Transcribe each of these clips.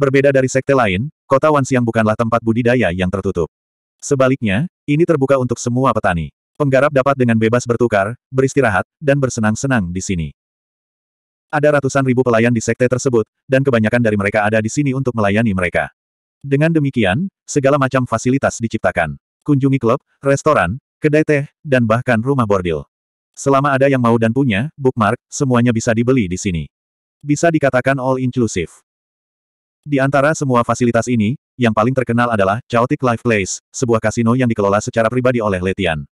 Berbeda dari sekte lain, kota Wansiang bukanlah tempat budidaya yang tertutup. Sebaliknya, ini terbuka untuk semua petani. Penggarap dapat dengan bebas bertukar, beristirahat, dan bersenang-senang di sini. Ada ratusan ribu pelayan di sekte tersebut, dan kebanyakan dari mereka ada di sini untuk melayani mereka. Dengan demikian, segala macam fasilitas diciptakan. Kunjungi klub, restoran, kedai teh, dan bahkan rumah bordil. Selama ada yang mau dan punya, bookmark, semuanya bisa dibeli di sini. Bisa dikatakan all inclusive. Di antara semua fasilitas ini, yang paling terkenal adalah Chaotic Life Place, sebuah kasino yang dikelola secara pribadi oleh Letian.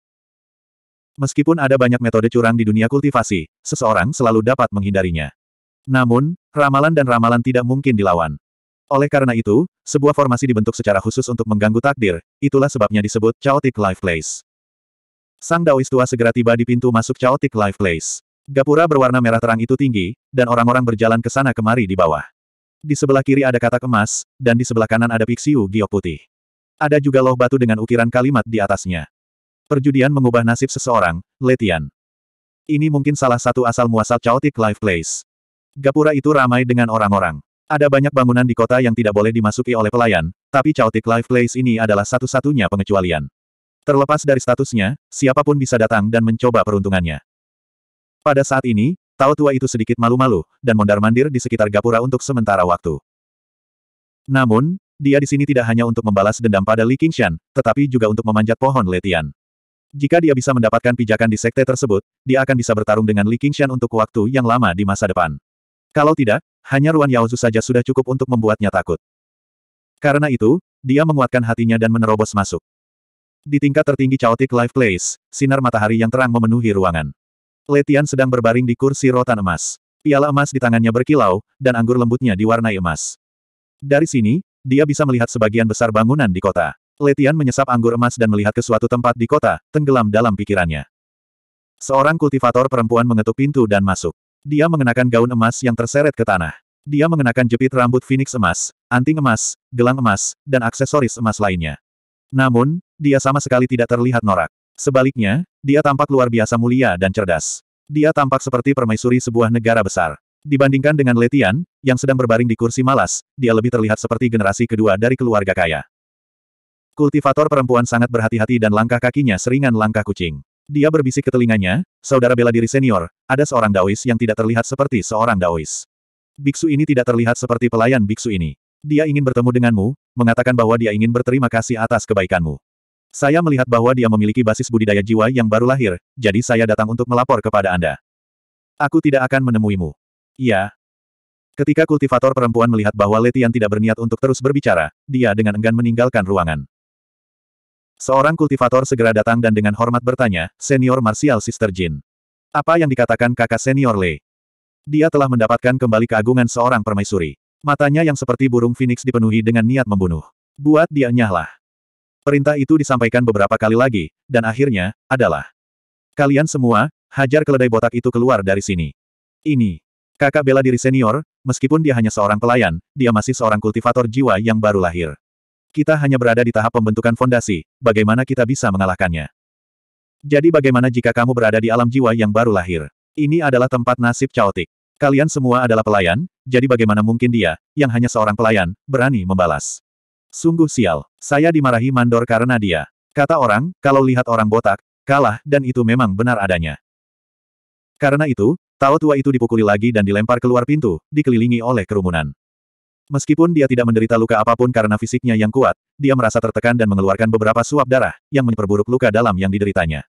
Meskipun ada banyak metode curang di dunia kultivasi, seseorang selalu dapat menghindarinya. Namun, ramalan dan ramalan tidak mungkin dilawan. Oleh karena itu, sebuah formasi dibentuk secara khusus untuk mengganggu takdir, itulah sebabnya disebut Chaotic Life Place. Sang Daois tua segera tiba di pintu masuk Chaotic Life Place. Gapura berwarna merah terang itu tinggi, dan orang-orang berjalan ke sana kemari di bawah. Di sebelah kiri ada katak emas, dan di sebelah kanan ada piksiu giok putih. Ada juga loh batu dengan ukiran kalimat di atasnya. Perjudian mengubah nasib seseorang, Letian. Ini mungkin salah satu asal-muasal chaotic life place. Gapura itu ramai dengan orang-orang. Ada banyak bangunan di kota yang tidak boleh dimasuki oleh pelayan, tapi chaotic life place ini adalah satu-satunya pengecualian. Terlepas dari statusnya, siapapun bisa datang dan mencoba peruntungannya. Pada saat ini, Tao tua itu sedikit malu-malu, dan mondar-mandir di sekitar gapura untuk sementara waktu. Namun, dia di sini tidak hanya untuk membalas dendam pada Li Qingshan, tetapi juga untuk memanjat pohon letian. Jika dia bisa mendapatkan pijakan di sekte tersebut, dia akan bisa bertarung dengan Li Qingshan untuk waktu yang lama di masa depan. Kalau tidak, hanya Ruan Yaozu saja sudah cukup untuk membuatnya takut. Karena itu, dia menguatkan hatinya dan menerobos masuk. Di tingkat tertinggi Chaotic Life Place, sinar matahari yang terang memenuhi ruangan. Letian sedang berbaring di kursi rotan emas. Piala emas di tangannya berkilau, dan anggur lembutnya diwarnai emas. Dari sini, dia bisa melihat sebagian besar bangunan di kota. Letian menyesap anggur emas dan melihat ke suatu tempat di kota, tenggelam dalam pikirannya. Seorang kultivator perempuan mengetuk pintu dan masuk. Dia mengenakan gaun emas yang terseret ke tanah. Dia mengenakan jepit rambut phoenix emas, anting emas, gelang emas, dan aksesoris emas lainnya. Namun, dia sama sekali tidak terlihat norak. Sebaliknya, dia tampak luar biasa mulia dan cerdas. Dia tampak seperti permaisuri sebuah negara besar. Dibandingkan dengan Letian, yang sedang berbaring di kursi malas, dia lebih terlihat seperti generasi kedua dari keluarga kaya. Kultivator perempuan sangat berhati-hati dan langkah kakinya seringan langkah kucing. Dia berbisik ke telinganya, saudara bela diri senior, ada seorang daois yang tidak terlihat seperti seorang daois. Biksu ini tidak terlihat seperti pelayan biksu ini. Dia ingin bertemu denganmu, mengatakan bahwa dia ingin berterima kasih atas kebaikanmu. Saya melihat bahwa dia memiliki basis budidaya jiwa yang baru lahir, jadi saya datang untuk melapor kepada Anda. Aku tidak akan menemuimu. Ya. Ketika kultivator perempuan melihat bahwa Letian tidak berniat untuk terus berbicara, dia dengan enggan meninggalkan ruangan. Seorang kultivator segera datang dan dengan hormat bertanya, Senior Martial Sister Jin. Apa yang dikatakan kakak senior Le? Dia telah mendapatkan kembali keagungan seorang permaisuri. Matanya yang seperti burung phoenix dipenuhi dengan niat membunuh. Buat dia nyahlah. Perintah itu disampaikan beberapa kali lagi, dan akhirnya, adalah. Kalian semua, hajar keledai botak itu keluar dari sini. Ini. Kakak bela diri senior, meskipun dia hanya seorang pelayan, dia masih seorang kultivator jiwa yang baru lahir. Kita hanya berada di tahap pembentukan fondasi, bagaimana kita bisa mengalahkannya. Jadi bagaimana jika kamu berada di alam jiwa yang baru lahir? Ini adalah tempat nasib caotik. Kalian semua adalah pelayan, jadi bagaimana mungkin dia, yang hanya seorang pelayan, berani membalas? Sungguh sial. Saya dimarahi mandor karena dia. Kata orang, kalau lihat orang botak, kalah, dan itu memang benar adanya. Karena itu, Tao tua itu dipukuli lagi dan dilempar keluar pintu, dikelilingi oleh kerumunan. Meskipun dia tidak menderita luka apapun karena fisiknya yang kuat, dia merasa tertekan dan mengeluarkan beberapa suap darah, yang memperburuk luka dalam yang dideritanya.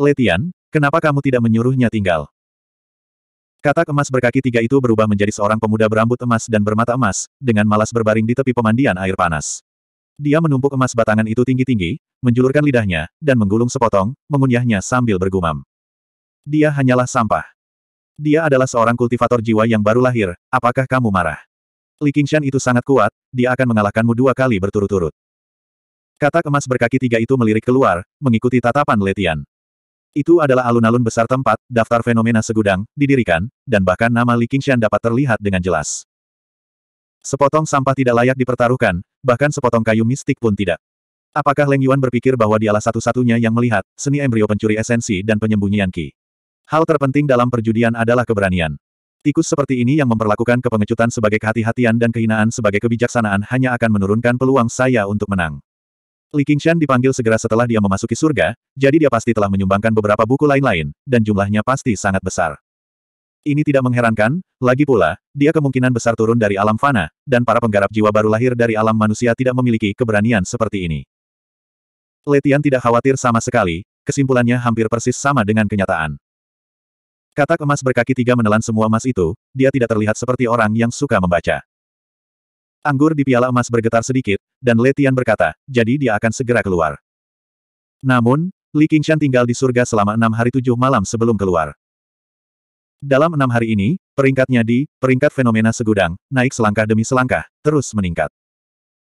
Letian, kenapa kamu tidak menyuruhnya tinggal? Katak emas berkaki tiga itu berubah menjadi seorang pemuda berambut emas dan bermata emas, dengan malas berbaring di tepi pemandian air panas. Dia menumpuk emas batangan itu tinggi-tinggi, menjulurkan lidahnya, dan menggulung sepotong, mengunyahnya sambil bergumam. Dia hanyalah sampah. Dia adalah seorang kultivator jiwa yang baru lahir, apakah kamu marah? Li Qingshan itu sangat kuat, dia akan mengalahkanmu dua kali berturut-turut. Katak emas berkaki tiga itu melirik keluar, mengikuti tatapan Letian. Itu adalah alun-alun besar tempat, daftar fenomena segudang, didirikan, dan bahkan nama Li Qingshan dapat terlihat dengan jelas. Sepotong sampah tidak layak dipertaruhkan, bahkan sepotong kayu mistik pun tidak. Apakah Leng Yuan berpikir bahwa dialah satu-satunya yang melihat, seni embrio pencuri esensi dan penyembunyian Ki? Hal terpenting dalam perjudian adalah keberanian. Tikus seperti ini yang memperlakukan kepengecutan sebagai kehati-hatian dan kehinaan sebagai kebijaksanaan hanya akan menurunkan peluang saya untuk menang. Li Qingshan dipanggil segera setelah dia memasuki surga, jadi dia pasti telah menyumbangkan beberapa buku lain-lain, dan jumlahnya pasti sangat besar. Ini tidak mengherankan, lagi pula, dia kemungkinan besar turun dari alam fana, dan para penggarap jiwa baru lahir dari alam manusia tidak memiliki keberanian seperti ini. Letian tidak khawatir sama sekali, kesimpulannya hampir persis sama dengan kenyataan. Katak emas berkaki tiga menelan semua emas itu, dia tidak terlihat seperti orang yang suka membaca. Anggur di piala emas bergetar sedikit, dan Letian berkata, jadi dia akan segera keluar. Namun, Li Qingshan tinggal di surga selama enam hari tujuh malam sebelum keluar. Dalam enam hari ini, peringkatnya di peringkat fenomena segudang, naik selangkah demi selangkah, terus meningkat.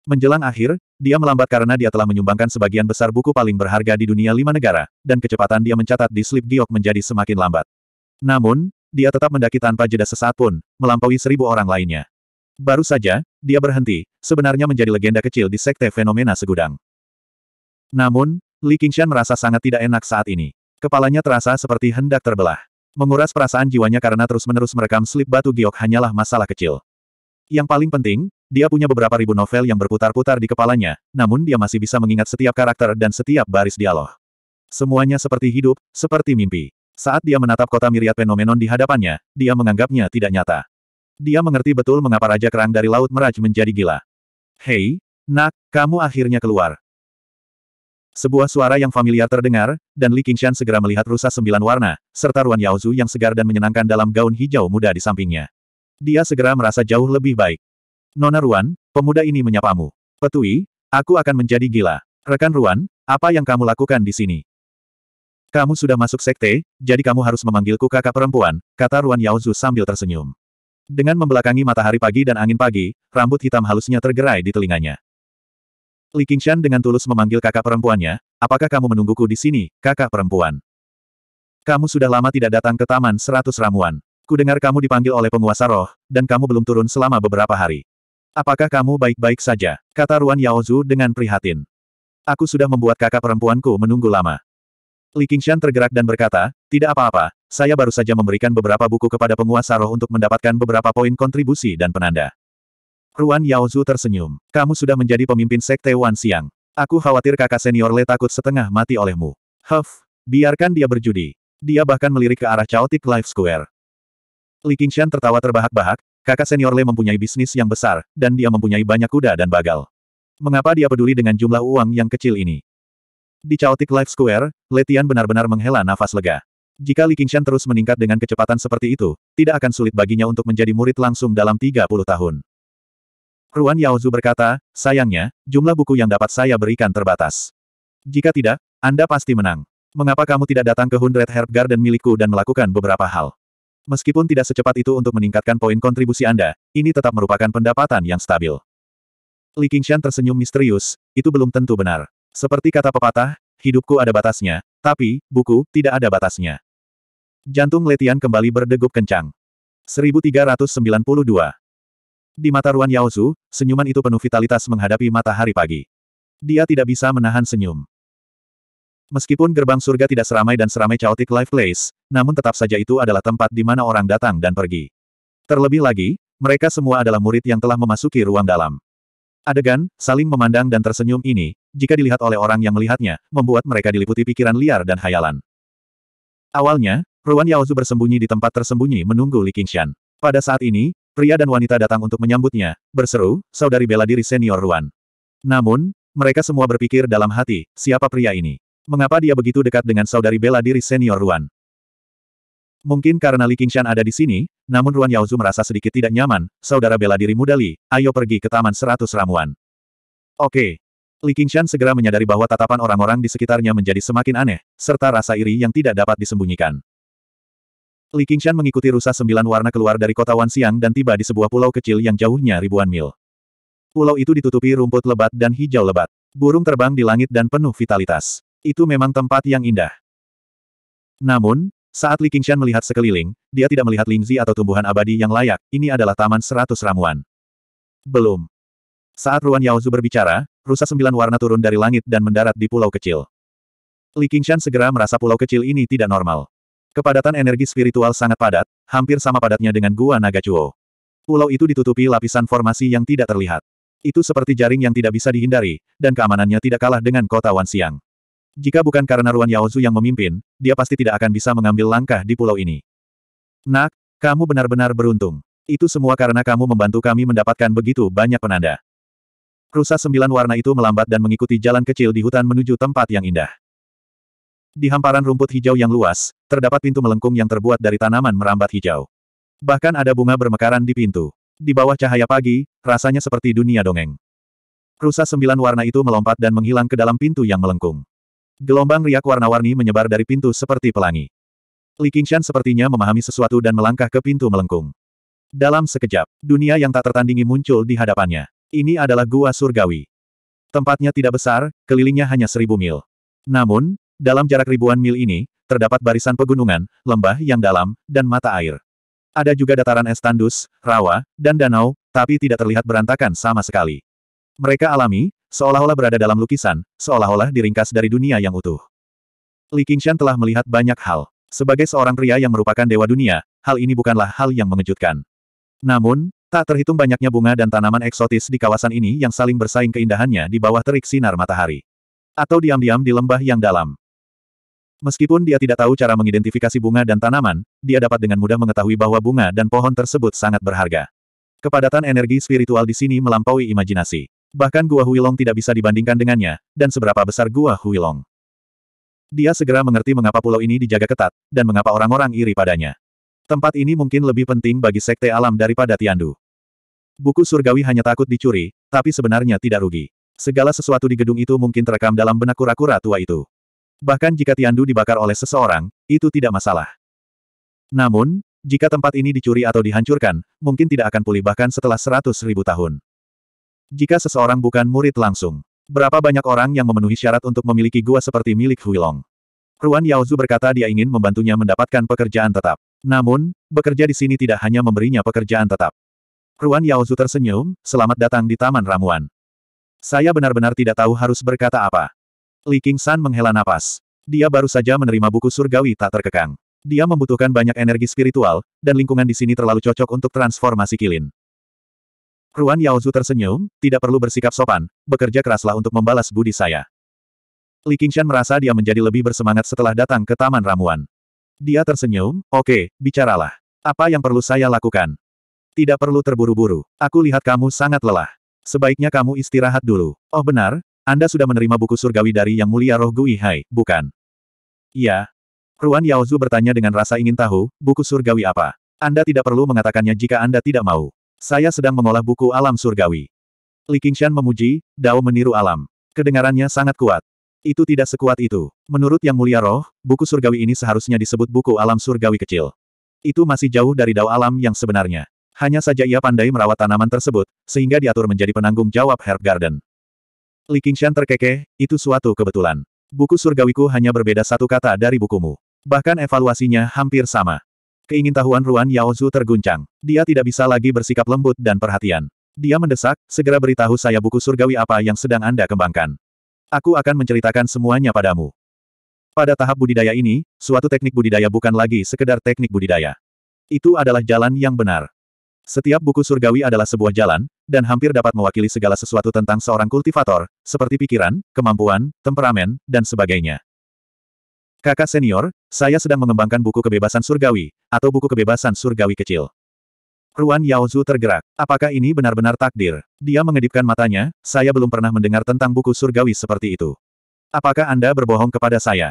Menjelang akhir, dia melambat karena dia telah menyumbangkan sebagian besar buku paling berharga di dunia lima negara, dan kecepatan dia mencatat di slip giok menjadi semakin lambat. Namun, dia tetap mendaki tanpa jeda sesaat pun, melampaui seribu orang lainnya. Baru saja, dia berhenti, sebenarnya menjadi legenda kecil di sekte fenomena segudang. Namun, Li Qingshan merasa sangat tidak enak saat ini. Kepalanya terasa seperti hendak terbelah. Menguras perasaan jiwanya karena terus-menerus merekam slip batu giok hanyalah masalah kecil. Yang paling penting, dia punya beberapa ribu novel yang berputar-putar di kepalanya, namun dia masih bisa mengingat setiap karakter dan setiap baris dialog. Semuanya seperti hidup, seperti mimpi. Saat dia menatap kota miriat fenomenon di hadapannya, dia menganggapnya tidak nyata. Dia mengerti betul mengapa Raja Kerang dari Laut Meraj menjadi gila. Hei, nak, kamu akhirnya keluar. Sebuah suara yang familiar terdengar, dan Li Qingshan segera melihat rusa sembilan warna, serta Ruan Yaozu yang segar dan menyenangkan dalam gaun hijau muda di sampingnya. Dia segera merasa jauh lebih baik. Nona Ruan, pemuda ini menyapamu. Petui, aku akan menjadi gila. Rekan Ruan, apa yang kamu lakukan di sini? Kamu sudah masuk sekte, jadi kamu harus memanggilku kakak perempuan, kata Ruan Yaozu sambil tersenyum. Dengan membelakangi matahari pagi dan angin pagi, rambut hitam halusnya tergerai di telinganya. Li Qingshan dengan tulus memanggil kakak perempuannya, apakah kamu menungguku di sini, kakak perempuan? Kamu sudah lama tidak datang ke Taman Seratus Ramuan. Ku dengar kamu dipanggil oleh penguasa roh, dan kamu belum turun selama beberapa hari. Apakah kamu baik-baik saja? Kata Ruan Yaozu dengan prihatin. Aku sudah membuat kakak perempuanku menunggu lama. Li Qingshan tergerak dan berkata, tidak apa-apa, saya baru saja memberikan beberapa buku kepada penguasa roh untuk mendapatkan beberapa poin kontribusi dan penanda. Ruan Yaozu tersenyum. Kamu sudah menjadi pemimpin sekte Wan Siang. Aku khawatir kakak senior Le takut setengah mati olehmu. Huff, biarkan dia berjudi. Dia bahkan melirik ke arah Chaotic Life Square. Li Qingshan tertawa terbahak-bahak, kakak senior Le mempunyai bisnis yang besar, dan dia mempunyai banyak kuda dan bagal. Mengapa dia peduli dengan jumlah uang yang kecil ini? Di Chaotic Life Square, Letian benar-benar menghela nafas lega. Jika Li Qingshan terus meningkat dengan kecepatan seperti itu, tidak akan sulit baginya untuk menjadi murid langsung dalam 30 tahun. Ruan Yaozu berkata, sayangnya, jumlah buku yang dapat saya berikan terbatas. Jika tidak, Anda pasti menang. Mengapa kamu tidak datang ke Hundred Herb Garden milikku dan melakukan beberapa hal? Meskipun tidak secepat itu untuk meningkatkan poin kontribusi Anda, ini tetap merupakan pendapatan yang stabil. Li Qingshan tersenyum misterius, itu belum tentu benar. Seperti kata pepatah, hidupku ada batasnya, tapi, buku, tidak ada batasnya. Jantung Letian kembali berdegup kencang. 1392 Di mata Ruan Yaozu, senyuman itu penuh vitalitas menghadapi matahari pagi. Dia tidak bisa menahan senyum. Meskipun gerbang surga tidak seramai dan seramai chaotic life place, namun tetap saja itu adalah tempat di mana orang datang dan pergi. Terlebih lagi, mereka semua adalah murid yang telah memasuki ruang dalam. Adegan, saling memandang dan tersenyum ini, jika dilihat oleh orang yang melihatnya, membuat mereka diliputi pikiran liar dan hayalan. Awalnya, Ruan Yaozu bersembunyi di tempat tersembunyi menunggu Li Qingshan. Pada saat ini, pria dan wanita datang untuk menyambutnya, berseru, saudari bela diri senior Ruan. Namun, mereka semua berpikir dalam hati, siapa pria ini? Mengapa dia begitu dekat dengan saudari bela diri senior Ruan? Mungkin karena Li Qingshan ada di sini, namun Ruan Yaozu merasa sedikit tidak nyaman, saudara bela diri muda Li, ayo pergi ke Taman Seratus Ramuan. Oke. Li Qingshan segera menyadari bahwa tatapan orang-orang di sekitarnya menjadi semakin aneh, serta rasa iri yang tidak dapat disembunyikan. Li Qingshan mengikuti rusa sembilan warna keluar dari kota Wansiang dan tiba di sebuah pulau kecil yang jauhnya ribuan mil. Pulau itu ditutupi rumput lebat dan hijau lebat. Burung terbang di langit dan penuh vitalitas. Itu memang tempat yang indah. Namun, saat Li Qingshan melihat sekeliling, dia tidak melihat Lingzi atau tumbuhan abadi yang layak, ini adalah taman seratus ramuan. Belum. Saat Ruan Yaozu berbicara, rusa sembilan warna turun dari langit dan mendarat di pulau kecil. Li Qingshan segera merasa pulau kecil ini tidak normal. Kepadatan energi spiritual sangat padat, hampir sama padatnya dengan gua naga Cuo. Pulau itu ditutupi lapisan formasi yang tidak terlihat. Itu seperti jaring yang tidak bisa dihindari, dan keamanannya tidak kalah dengan kota Wansiang. Jika bukan karena Ruan Yaozu yang memimpin, dia pasti tidak akan bisa mengambil langkah di pulau ini. Nak, kamu benar-benar beruntung. Itu semua karena kamu membantu kami mendapatkan begitu banyak penanda. Rusa sembilan warna itu melambat dan mengikuti jalan kecil di hutan menuju tempat yang indah. Di hamparan rumput hijau yang luas, terdapat pintu melengkung yang terbuat dari tanaman merambat hijau. Bahkan ada bunga bermekaran di pintu. Di bawah cahaya pagi, rasanya seperti dunia dongeng. Rusa sembilan warna itu melompat dan menghilang ke dalam pintu yang melengkung. Gelombang riak warna-warni menyebar dari pintu seperti pelangi. Li Qingshan sepertinya memahami sesuatu dan melangkah ke pintu melengkung. Dalam sekejap, dunia yang tak tertandingi muncul di hadapannya. Ini adalah gua surgawi. Tempatnya tidak besar, kelilingnya hanya seribu mil. Namun, dalam jarak ribuan mil ini, terdapat barisan pegunungan, lembah yang dalam, dan mata air. Ada juga dataran es tandus, rawa, dan danau, tapi tidak terlihat berantakan sama sekali. Mereka alami, seolah-olah berada dalam lukisan, seolah-olah diringkas dari dunia yang utuh. Li Qingshan telah melihat banyak hal. Sebagai seorang pria yang merupakan dewa dunia, hal ini bukanlah hal yang mengejutkan. Namun, tak terhitung banyaknya bunga dan tanaman eksotis di kawasan ini yang saling bersaing keindahannya di bawah terik sinar matahari. Atau diam-diam di lembah yang dalam. Meskipun dia tidak tahu cara mengidentifikasi bunga dan tanaman, dia dapat dengan mudah mengetahui bahwa bunga dan pohon tersebut sangat berharga. Kepadatan energi spiritual di sini melampaui imajinasi. Bahkan Gua Huilong tidak bisa dibandingkan dengannya, dan seberapa besar Gua Huilong. Dia segera mengerti mengapa pulau ini dijaga ketat, dan mengapa orang-orang iri padanya. Tempat ini mungkin lebih penting bagi sekte alam daripada Tiandu. Buku surgawi hanya takut dicuri, tapi sebenarnya tidak rugi. Segala sesuatu di gedung itu mungkin terekam dalam benak kura-kura tua itu. Bahkan jika Tiandu dibakar oleh seseorang, itu tidak masalah. Namun, jika tempat ini dicuri atau dihancurkan, mungkin tidak akan pulih bahkan setelah seratus ribu tahun. Jika seseorang bukan murid langsung, berapa banyak orang yang memenuhi syarat untuk memiliki gua seperti milik Huilong? Ruan Yaozu berkata dia ingin membantunya mendapatkan pekerjaan tetap. Namun, bekerja di sini tidak hanya memberinya pekerjaan tetap. Ruan Yaozu tersenyum, selamat datang di Taman Ramuan. Saya benar-benar tidak tahu harus berkata apa. Li Qingshan menghela napas. Dia baru saja menerima buku surgawi tak terkekang. Dia membutuhkan banyak energi spiritual, dan lingkungan di sini terlalu cocok untuk transformasi kilin. Ruan Yaozu tersenyum, tidak perlu bersikap sopan, bekerja keraslah untuk membalas budi saya. Li Qingshan merasa dia menjadi lebih bersemangat setelah datang ke Taman Ramuan. Dia tersenyum, oke, okay, bicaralah. Apa yang perlu saya lakukan? Tidak perlu terburu-buru. Aku lihat kamu sangat lelah. Sebaiknya kamu istirahat dulu. Oh benar, Anda sudah menerima buku surgawi dari Yang Mulia Roh Gui Hai, bukan? Iya, Ruan Yaozu bertanya dengan rasa ingin tahu, buku surgawi apa? Anda tidak perlu mengatakannya jika Anda tidak mau. Saya sedang mengolah buku alam surgawi. Li Qingshan memuji, Dao meniru alam. Kedengarannya sangat kuat. Itu tidak sekuat itu. Menurut Yang Mulia Roh, buku surgawi ini seharusnya disebut buku alam surgawi kecil. Itu masih jauh dari Dao alam yang sebenarnya. Hanya saja ia pandai merawat tanaman tersebut, sehingga diatur menjadi penanggung jawab Herb Garden. Li Qingshan terkekeh, itu suatu kebetulan. Buku surgawiku hanya berbeda satu kata dari bukumu. Bahkan evaluasinya hampir sama. Keingintahuan Ruan Yaozu terguncang. Dia tidak bisa lagi bersikap lembut dan perhatian. Dia mendesak, segera beritahu saya buku surgawi apa yang sedang Anda kembangkan. Aku akan menceritakan semuanya padamu. Pada tahap budidaya ini, suatu teknik budidaya bukan lagi sekedar teknik budidaya. Itu adalah jalan yang benar. Setiap buku surgawi adalah sebuah jalan, dan hampir dapat mewakili segala sesuatu tentang seorang kultivator, seperti pikiran, kemampuan, temperamen, dan sebagainya. Kakak senior, saya sedang mengembangkan buku kebebasan surgawi, atau buku kebebasan surgawi kecil. Ruan Yaozu tergerak. Apakah ini benar-benar takdir? Dia mengedipkan matanya, saya belum pernah mendengar tentang buku surgawi seperti itu. Apakah Anda berbohong kepada saya?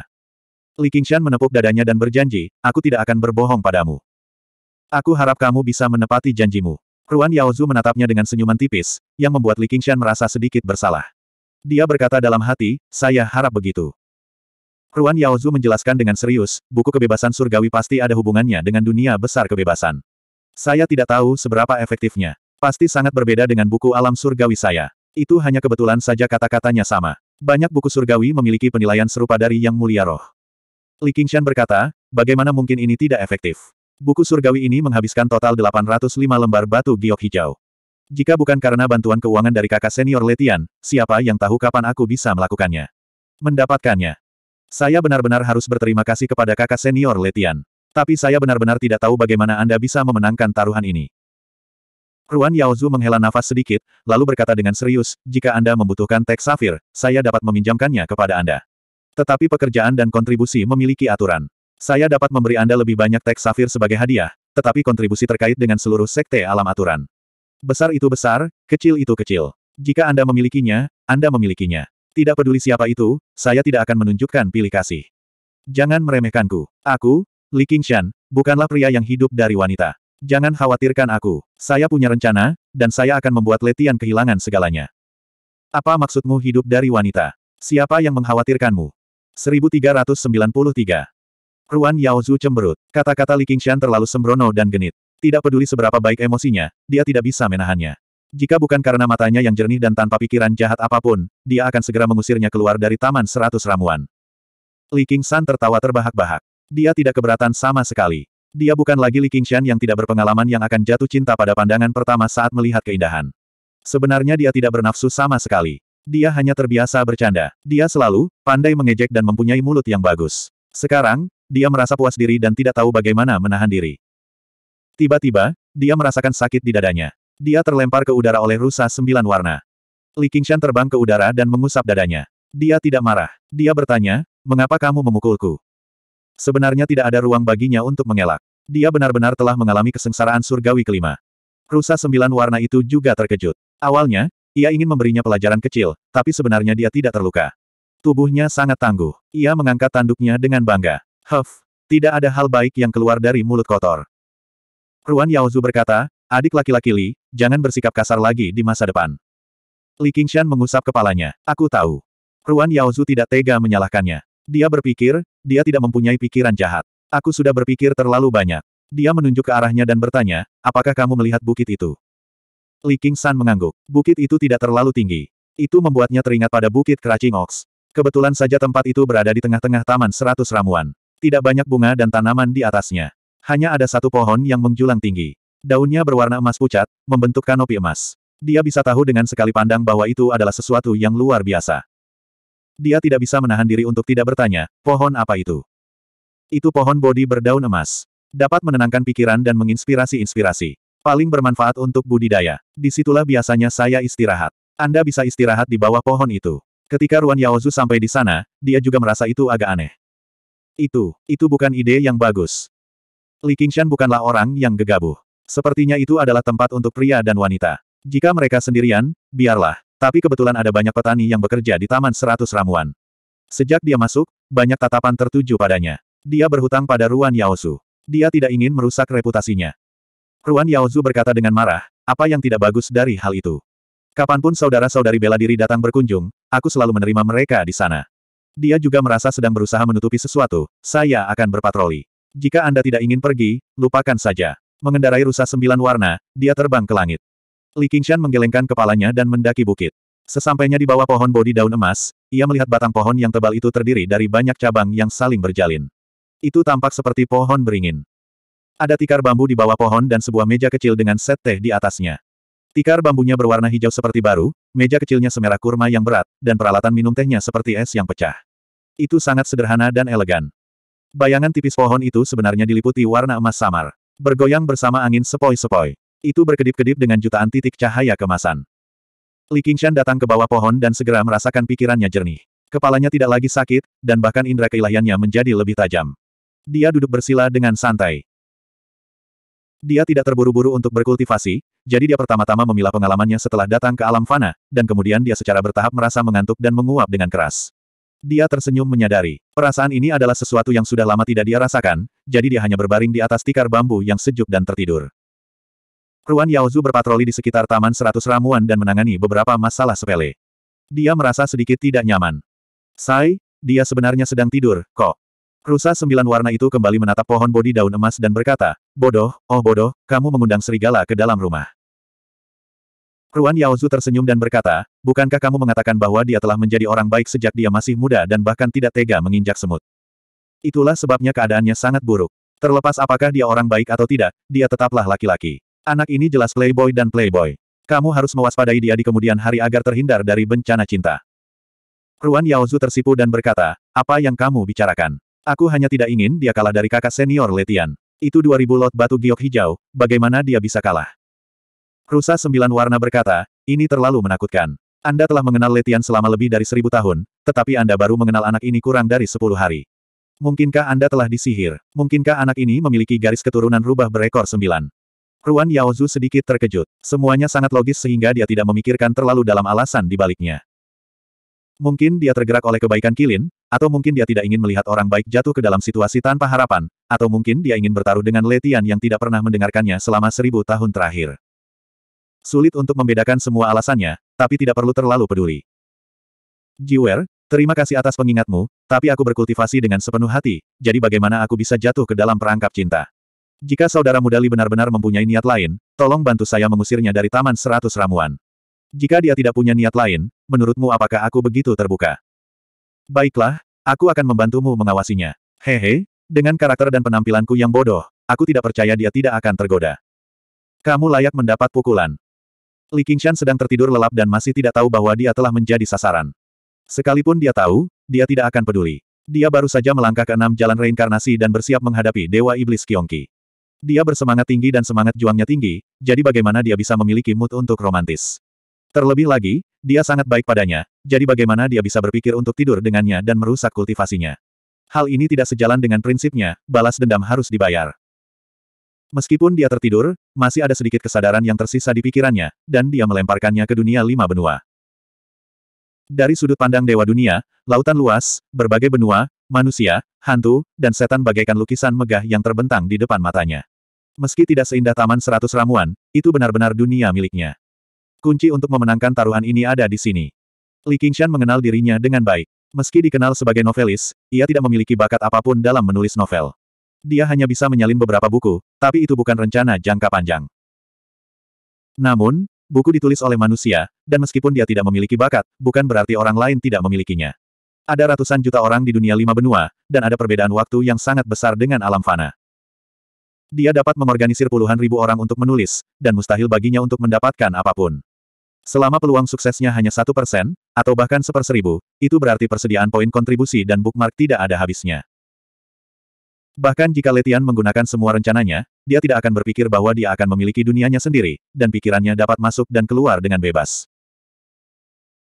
Li Qingshan menepuk dadanya dan berjanji, aku tidak akan berbohong padamu. Aku harap kamu bisa menepati janjimu. Ruan Yaozu menatapnya dengan senyuman tipis, yang membuat Li Qingshan merasa sedikit bersalah. Dia berkata dalam hati, saya harap begitu. Ruan Yaozu menjelaskan dengan serius, buku kebebasan surgawi pasti ada hubungannya dengan dunia besar kebebasan. Saya tidak tahu seberapa efektifnya. Pasti sangat berbeda dengan buku alam surgawi saya. Itu hanya kebetulan saja kata-katanya sama. Banyak buku surgawi memiliki penilaian serupa dari Yang Mulia Roh. Li Qingshan berkata, bagaimana mungkin ini tidak efektif? Buku surgawi ini menghabiskan total 805 lembar batu giok hijau. Jika bukan karena bantuan keuangan dari kakak senior Letian, siapa yang tahu kapan aku bisa melakukannya? Mendapatkannya. Saya benar-benar harus berterima kasih kepada kakak senior Letian. Tapi saya benar-benar tidak tahu bagaimana Anda bisa memenangkan taruhan ini. Ruan Yaozu menghela nafas sedikit, lalu berkata dengan serius, jika Anda membutuhkan teks safir, saya dapat meminjamkannya kepada Anda. Tetapi pekerjaan dan kontribusi memiliki aturan. Saya dapat memberi Anda lebih banyak teks safir sebagai hadiah, tetapi kontribusi terkait dengan seluruh sekte alam aturan. Besar itu besar, kecil itu kecil. Jika Anda memilikinya, Anda memilikinya. Tidak peduli siapa itu, saya tidak akan menunjukkan pilih kasih. Jangan meremehkanku. Aku, Li Qingshan, bukanlah pria yang hidup dari wanita. Jangan khawatirkan aku. Saya punya rencana, dan saya akan membuat Letian kehilangan segalanya. Apa maksudmu hidup dari wanita? Siapa yang mengkhawatirkanmu? 1393. Ruan Yaozu cemberut. Kata-kata Li Qingshan terlalu sembrono dan genit. Tidak peduli seberapa baik emosinya, dia tidak bisa menahannya. Jika bukan karena matanya yang jernih dan tanpa pikiran jahat apapun, dia akan segera mengusirnya keluar dari Taman Seratus Ramuan. Li Qingshan tertawa terbahak-bahak. Dia tidak keberatan sama sekali. Dia bukan lagi Li Qingshan yang tidak berpengalaman yang akan jatuh cinta pada pandangan pertama saat melihat keindahan. Sebenarnya dia tidak bernafsu sama sekali. Dia hanya terbiasa bercanda. Dia selalu, pandai mengejek dan mempunyai mulut yang bagus. Sekarang, dia merasa puas diri dan tidak tahu bagaimana menahan diri. Tiba-tiba, dia merasakan sakit di dadanya. Dia terlempar ke udara oleh rusa sembilan warna. Li Qingshan terbang ke udara dan mengusap dadanya. Dia tidak marah. Dia bertanya, mengapa kamu memukulku? Sebenarnya tidak ada ruang baginya untuk mengelak. Dia benar-benar telah mengalami kesengsaraan surgawi kelima. Rusa sembilan warna itu juga terkejut. Awalnya, ia ingin memberinya pelajaran kecil, tapi sebenarnya dia tidak terluka. Tubuhnya sangat tangguh. Ia mengangkat tanduknya dengan bangga. Huff, tidak ada hal baik yang keluar dari mulut kotor. Ruan Yaozu berkata, Adik laki-laki Li, jangan bersikap kasar lagi di masa depan. Li Qingshan mengusap kepalanya. Aku tahu. Ruan Yaozu tidak tega menyalahkannya. Dia berpikir, dia tidak mempunyai pikiran jahat. Aku sudah berpikir terlalu banyak. Dia menunjuk ke arahnya dan bertanya, apakah kamu melihat bukit itu? Li Qingshan mengangguk. Bukit itu tidak terlalu tinggi. Itu membuatnya teringat pada bukit Keracing Ox. Kebetulan saja tempat itu berada di tengah-tengah taman seratus ramuan. Tidak banyak bunga dan tanaman di atasnya. Hanya ada satu pohon yang menjulang tinggi. Daunnya berwarna emas pucat, membentuk kanopi emas. Dia bisa tahu dengan sekali pandang bahwa itu adalah sesuatu yang luar biasa. Dia tidak bisa menahan diri untuk tidak bertanya, pohon apa itu? Itu pohon bodi berdaun emas. Dapat menenangkan pikiran dan menginspirasi-inspirasi. Paling bermanfaat untuk budidaya. Disitulah biasanya saya istirahat. Anda bisa istirahat di bawah pohon itu. Ketika Ruan Yaozu sampai di sana, dia juga merasa itu agak aneh. Itu, itu bukan ide yang bagus. Li Qingshan bukanlah orang yang gegabah. Sepertinya itu adalah tempat untuk pria dan wanita. Jika mereka sendirian, biarlah. Tapi kebetulan ada banyak petani yang bekerja di Taman Seratus Ramuan. Sejak dia masuk, banyak tatapan tertuju padanya. Dia berhutang pada Ruan Yaozu. Dia tidak ingin merusak reputasinya. Ruan Yaozu berkata dengan marah, apa yang tidak bagus dari hal itu? Kapanpun saudara-saudari bela diri datang berkunjung, aku selalu menerima mereka di sana. Dia juga merasa sedang berusaha menutupi sesuatu, saya akan berpatroli. Jika Anda tidak ingin pergi, lupakan saja. Mengendarai rusa sembilan warna, dia terbang ke langit. Li Qingshan menggelengkan kepalanya dan mendaki bukit. Sesampainya di bawah pohon bodi daun emas, ia melihat batang pohon yang tebal itu terdiri dari banyak cabang yang saling berjalin. Itu tampak seperti pohon beringin. Ada tikar bambu di bawah pohon dan sebuah meja kecil dengan set teh di atasnya. Tikar bambunya berwarna hijau seperti baru, meja kecilnya semerah kurma yang berat, dan peralatan minum tehnya seperti es yang pecah. Itu sangat sederhana dan elegan. Bayangan tipis pohon itu sebenarnya diliputi warna emas samar. Bergoyang bersama angin sepoi-sepoi. Itu berkedip-kedip dengan jutaan titik cahaya kemasan. Li Qingshan datang ke bawah pohon dan segera merasakan pikirannya jernih. Kepalanya tidak lagi sakit, dan bahkan indera keilahiannya menjadi lebih tajam. Dia duduk bersila dengan santai. Dia tidak terburu-buru untuk berkultivasi, jadi dia pertama-tama memilah pengalamannya setelah datang ke alam fana, dan kemudian dia secara bertahap merasa mengantuk dan menguap dengan keras. Dia tersenyum menyadari, perasaan ini adalah sesuatu yang sudah lama tidak dia rasakan, jadi dia hanya berbaring di atas tikar bambu yang sejuk dan tertidur. Ruan Yaozu berpatroli di sekitar Taman Seratus Ramuan dan menangani beberapa masalah sepele. Dia merasa sedikit tidak nyaman. Sai, dia sebenarnya sedang tidur, kok. Rusa sembilan warna itu kembali menatap pohon bodi daun emas dan berkata, Bodoh, oh bodoh, kamu mengundang serigala ke dalam rumah. Ruan Yaozu tersenyum dan berkata, Bukankah kamu mengatakan bahwa dia telah menjadi orang baik sejak dia masih muda dan bahkan tidak tega menginjak semut? Itulah sebabnya keadaannya sangat buruk. Terlepas apakah dia orang baik atau tidak, dia tetaplah laki-laki. Anak ini jelas playboy dan playboy. Kamu harus mewaspadai dia di kemudian hari agar terhindar dari bencana cinta. Ruan Yaozu tersipu dan berkata, apa yang kamu bicarakan? Aku hanya tidak ingin dia kalah dari kakak senior Letian. Itu 2000 lot batu giok hijau, bagaimana dia bisa kalah? Rusa sembilan warna berkata, ini terlalu menakutkan. Anda telah mengenal Letian selama lebih dari seribu tahun, tetapi Anda baru mengenal anak ini kurang dari sepuluh hari. Mungkinkah Anda telah disihir? Mungkinkah anak ini memiliki garis keturunan rubah berekor sembilan? Ruan Yaozu sedikit terkejut. Semuanya sangat logis sehingga dia tidak memikirkan terlalu dalam alasan di baliknya. Mungkin dia tergerak oleh kebaikan Kilin, atau mungkin dia tidak ingin melihat orang baik jatuh ke dalam situasi tanpa harapan, atau mungkin dia ingin bertaruh dengan Letian yang tidak pernah mendengarkannya selama seribu tahun terakhir. Sulit untuk membedakan semua alasannya, tapi tidak perlu terlalu peduli. Jiwer, Terima kasih atas pengingatmu, tapi aku berkultivasi dengan sepenuh hati, jadi bagaimana aku bisa jatuh ke dalam perangkap cinta? Jika saudara mudali benar-benar mempunyai niat lain, tolong bantu saya mengusirnya dari Taman Seratus Ramuan. Jika dia tidak punya niat lain, menurutmu apakah aku begitu terbuka? Baiklah, aku akan membantumu mengawasinya. Hehe, dengan karakter dan penampilanku yang bodoh, aku tidak percaya dia tidak akan tergoda. Kamu layak mendapat pukulan. Li Qingshan sedang tertidur lelap dan masih tidak tahu bahwa dia telah menjadi sasaran. Sekalipun dia tahu, dia tidak akan peduli. Dia baru saja melangkah ke enam jalan reinkarnasi dan bersiap menghadapi Dewa Iblis Kyongki. Dia bersemangat tinggi dan semangat juangnya tinggi, jadi bagaimana dia bisa memiliki mood untuk romantis. Terlebih lagi, dia sangat baik padanya, jadi bagaimana dia bisa berpikir untuk tidur dengannya dan merusak kultivasinya. Hal ini tidak sejalan dengan prinsipnya, balas dendam harus dibayar. Meskipun dia tertidur, masih ada sedikit kesadaran yang tersisa di pikirannya, dan dia melemparkannya ke dunia lima benua. Dari sudut pandang dewa dunia, lautan luas, berbagai benua, manusia, hantu, dan setan bagaikan lukisan megah yang terbentang di depan matanya. Meski tidak seindah taman seratus ramuan, itu benar-benar dunia miliknya. Kunci untuk memenangkan taruhan ini ada di sini. Li Qingshan mengenal dirinya dengan baik. Meski dikenal sebagai novelis, ia tidak memiliki bakat apapun dalam menulis novel. Dia hanya bisa menyalin beberapa buku, tapi itu bukan rencana jangka panjang. Namun, buku ditulis oleh manusia, dan meskipun dia tidak memiliki bakat, bukan berarti orang lain tidak memilikinya. Ada ratusan juta orang di dunia lima benua, dan ada perbedaan waktu yang sangat besar dengan alam fana. Dia dapat mengorganisir puluhan ribu orang untuk menulis, dan mustahil baginya untuk mendapatkan apapun. Selama peluang suksesnya hanya satu persen, atau bahkan seper seribu, itu berarti persediaan poin kontribusi dan bookmark tidak ada habisnya. Bahkan jika Letian menggunakan semua rencananya, dia tidak akan berpikir bahwa dia akan memiliki dunianya sendiri, dan pikirannya dapat masuk dan keluar dengan bebas.